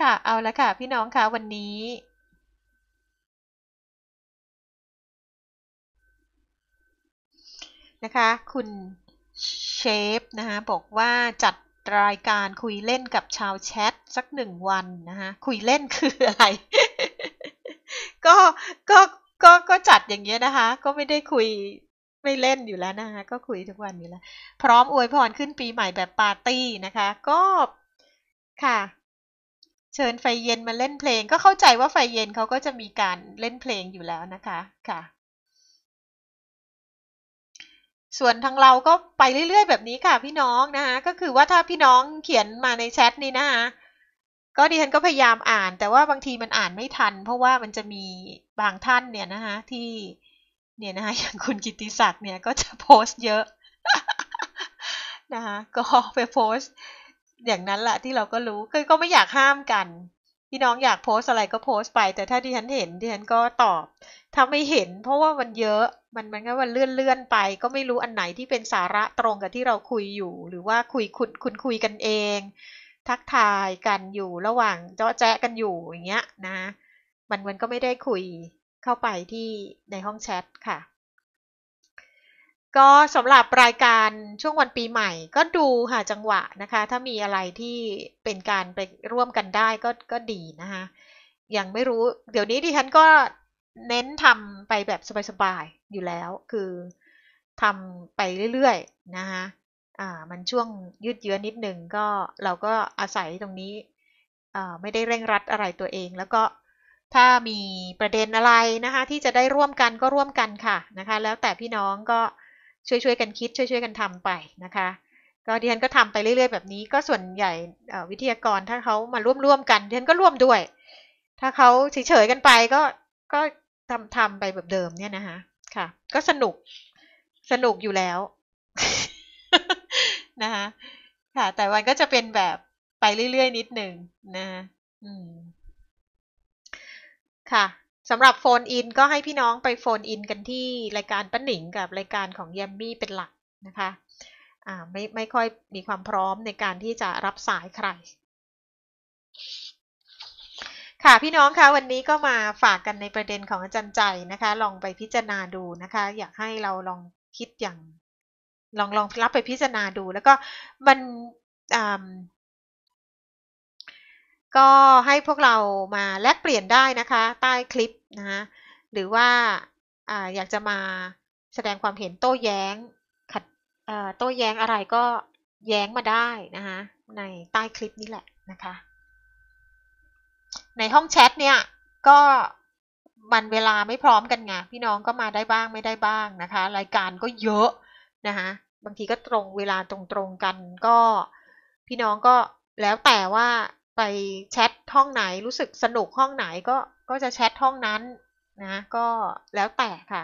ค่ะ เอาละค่ะ พี่น้องคะวันนี้ นะคะ คุณเชฟนะคะ บอกว่าจัดรายการคุยเล่นกับชาวแชทสักหนึ่งวันนะคะคุยเล่นคืออะไร ก็ก็ก็ก็จัดอย่างเงี้ยนะคะ ก็ไม่ได้คุยไม่เล่นอยู่แล้วนะคะ ก็คุยทุกวันอยู่แล้ว พร้อมอวยพรขึ้นปีใหม่แบบปาร์ตี้นะคะ ก็ค่ะเชิญไฟเย็นมาเล่นเพลงก็เข้าใจว่าไฟเย็นเขาก็จะมีการเล่นเพลงอยู่แล้วนะคะ ค่ะ ส่วนทางเราก็ไปเรื่อยๆ แบบนี้ค่ะพี่น้องนะคะก็คือว่าถ้าพี่น้องเขียนมาในแชทนี่นะคะก็ดิฉันก็พยายามอ่านแต่ว่าบางทีมันอ่านไม่ทัน เพราะว่ามันจะมีบางท่านเนี่ยนะคะที่ เนี่ยนะคะอย่างคุณกิติศักดิ์เนี่ยก็จะโพสต์เยอะ นะคะก็ไปโพสต์อย่างนั้นแหละที่เราก็รู้คือก็ไม่อยากห้ามกัน พี่น้องอยากโพสอะไรก็โพสไป แต่ถ้าที่ฉันเห็นที่ฉันก็ตอบถ้าไม่เห็นเพราะว่ามันเยอะมันมันก็มันเลื่อนเลื่อนไป ก็ไม่รู้อันไหนที่เป็นสาระตรงกับที่เราคุยอยู่ หรือว่าคุยคุณคุณคุยกันเอง ทักทายกันอยู่ระหว่างเจาะแจ๊กันอยู่อย่างเงี้ยนะมันมันก็ไม่ได้คุยเข้าไปที่ในห้องแชทค่ะก็สำหรับรายการช่วงวันปีใหม่ก็ดูหาจังหวะนะคะ ถ้ามีอะไรที่เป็นการไปร่วมกันได้ก็ก็ดีนะคะยังไม่รู้เดี๋ยวนี้ดิฉันก็เน้นทำไปแบบสบายๆอยู่แล้วคือทำไปเรื่อยๆนะคะอ่ามันช่วงยืดเยื้อนิดนึงก็เราก็อาศัยตรงนี้อ่าไม่ได้เร่งรัดอะไรตัวเองแล้วก็ ถ้ามีประเด็นอะไรนะคะที่จะได้ร่วมกันก็ร่วมกันค่ะนะคะแล้วแต่พี่น้องก็ช่วย ๆ กันคิด ช่วยๆกัน ทำไปนะคะ ก็ดิฉันก็ทำไปเรื่อย ๆ แบบนี้ ก็ส่วนใหญ่วิทยากรถ้าเขามาร่วม ๆ กันดิฉันก็ร่วมด้วย ถ้าเขาเฉยๆกันไปก็ก็ทำทาไปแบบเดิมเนี่ยนะคะ ค่ะ ก็สนุก สนุกอยู่แล้วนะคะค่ะ แต่วันก็จะเป็นแบบไปเรื่อย ๆ นิดหนึ่งนะคะอืมค่ะสำหรับโฟนอิน ก็ให้พี่น้องไปโฟนอินกันที่รายการป้าหนิงกับรายการของแยมมี่เป็นหลักนะคะไม่ไม่ค่อยมีความพร้อมในการที่จะรับสายใคร ค่ะพี่น้องคะ วันนี้ก็มาฝากกันในประเด็นของอาจารย์ใจนะคะ ลองไปพิจารณาดูนะคะ อยากให้เราลองคิดอย่าง ลองลองรับไปพิจารณาดู แล้วก็มันก็ให้พวกเรามาแลกเปลี่ยนได้นะคะ ใต้คลิปนะคะหรือว่าออยากจะมาแสดงความเห็นโต้แย้งขัดโต้แย้งอะไรก็แย้งมาได้นะคะในใต้คลิปนี้แหละนะคะในห้องแชทเนี่ยก็มันเวลาไม่พร้อมกันไงพี่น้องก็มาได้บ้างไม่ได้บ้างนะคะรายการก็เยอะนะคะบางทีก็ตรงเวลาตรงๆกันก็พี่น้องก็แล้วแต่ว่าไปแชทห้องไหนรู้สึกสนุกห้องไหนก็ก็จะแชทห้องนั้นนะก็แล้วแต่ค่ะ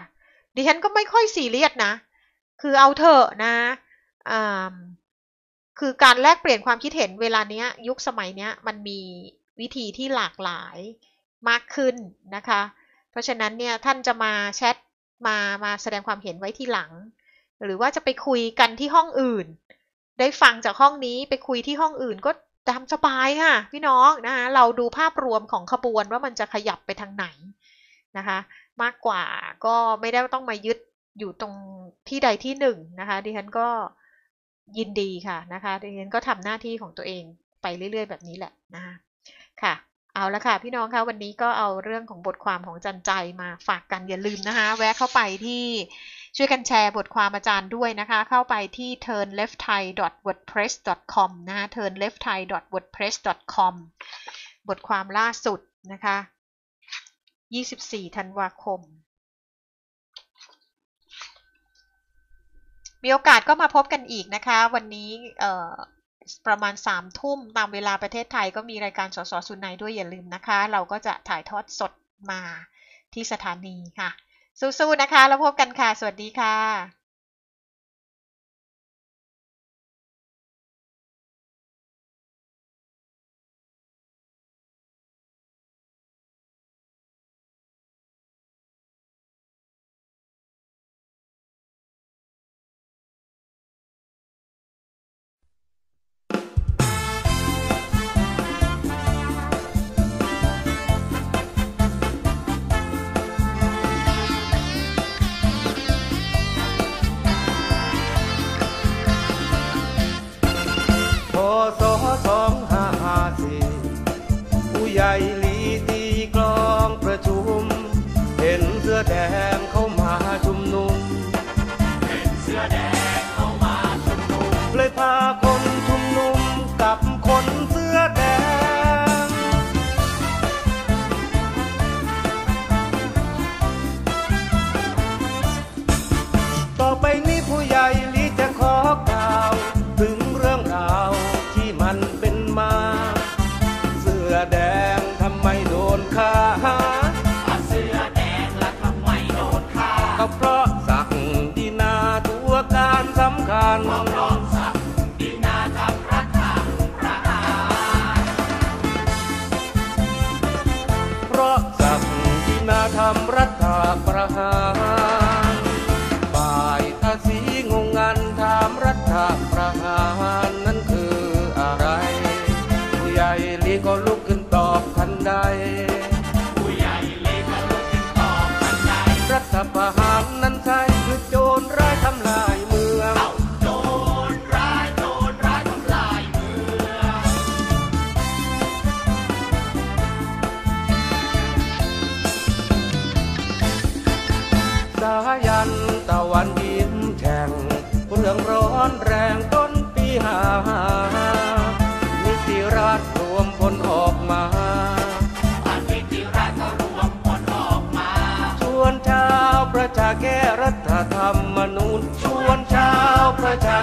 ดิฉันก็ไม่ค่อยซีเรียสนะคือเอาเถอะนะอ่าคือการแลกเปลี่ยนความคิดเห็นเวลาเนี้ยยุคสมัยเนี้ยมันมีวิธีที่หลากหลายมากขึ้นนะคะเพราะฉะนั้นเนี่ยท่านจะมาแชทมามาแสดงความเห็นไว้ที่หลัง หรือว่าจะไปคุยกันที่ห้องอื่น ได้ฟังจากห้องนี้ไปคุยที่ห้องอื่นก็ตามสบายค่ะ พี่น้องนะคะเราดูภาพรวมของขบวนว่ามันจะขยับไปทางไหนนะคะ มากกว่าก็ไม่ได้ต้องมายึดอยู่ตรงที่ใดที่หนึ่งนะคะดิฉันก็ยินดีค่ะนะคะดิฉันก็ทำหน้าที่ของตัวเองไปเรื่อยๆแบบนี้แหละนะคะค่ะ เอาละค่ะพี่น้องคะวันนี้ก็เอาเรื่องของบทความของจันใจมาฝากกันอย่าลืมนะคะแวะเข้าไปที่ช่วยกันแชร์บทความอาจารย์ด้วยนะคะ เข้าไปที่ turnlefthai.wordpress.com t นะคะ turnlefthai.wordpress.com t บทความล่าสุดนะคะ 24 ธันวาคม มีโอกาสก็มาพบกันอีกนะคะ วันนี้ประมาณ 3 ทุ่มตามเวลาประเทศไทยก็มีรายการสสสุนัยด้วยอย่าลืมนะคะ เราก็จะถ่ายทอดสดมาที่สถานีค่ะสู้ๆนะคะแล้วพบกันค่ะ สวัสดีค่ะ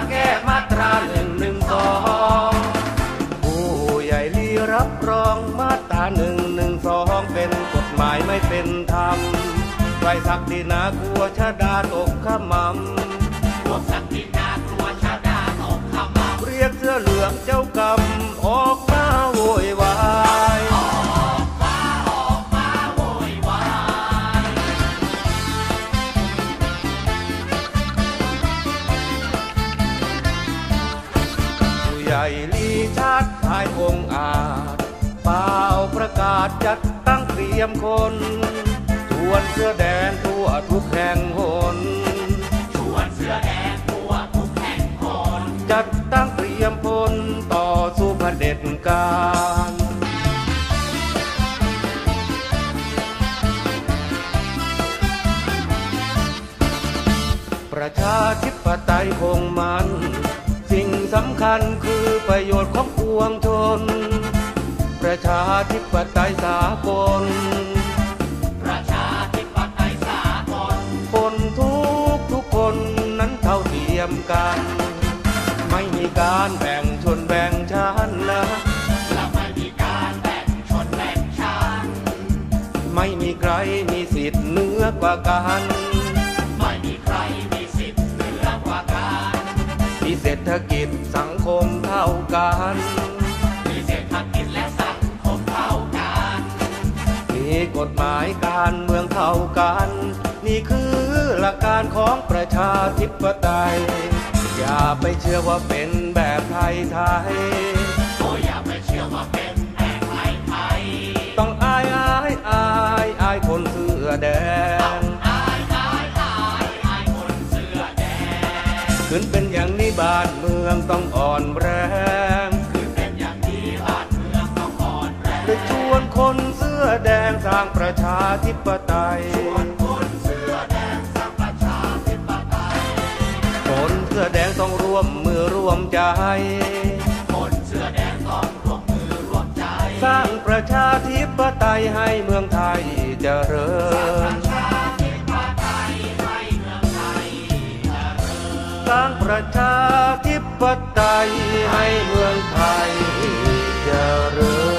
แก้มาตราหนึ่งหนึ่งสองผู้ใหญ่ลีรับรองมาตราหนึ่งหนึ่งสองเป็นกฎหมายไม่เป็นธรรมไครสักดีนากัวชะดาตกขมำยมคนชวนเสื้อแดงทั่วทุกแห่งหน ชวนเสื้อแดงทั่วทุกแห่งหนจัดตั้งเตรียมพลต่อสู้เผด็จการ ประชาธิปไตยคงมัน สิ่งสำคัญคือประโยชน์ของปวงชนชาธิปไตยสากลประชาธิปไตยสากลคนทุกทุกคนนั้นเท่าเทียมกัน ไม่มีการแบ่งชนแบ่งชาตนนะและไม่มีการแบ่งชนแบ่งชาไม่มีใครมีสิทธิ์เหนือกว่ากัน ไม่มีใครมีสิทธิ์เหนือกว่ากันมีเศรษฐกิจสังคมเท่ากัน่ากันนี่คือหลักการของประชาธิปไตย อย่าไปเชื่อว่าเป็นแบบไทยไทยขอ้อเาป็นอย่างนี้บ้อายอายอายอายคนเสื้อแดงต้องยอาอนเื้อแรงขึ้นเป็นอย่างนี้บ้านเมืองต้องอ่อนแรงชวนคนเสื้อแดงสร้างประชาธิปใจคนเสื้อแดงต้องร่วมมือร่วมใจสร้างประชาธิปไตยให้เมืองไทยเจริญสร้างประชาธิปไตยให้เมืองไทยเจริญ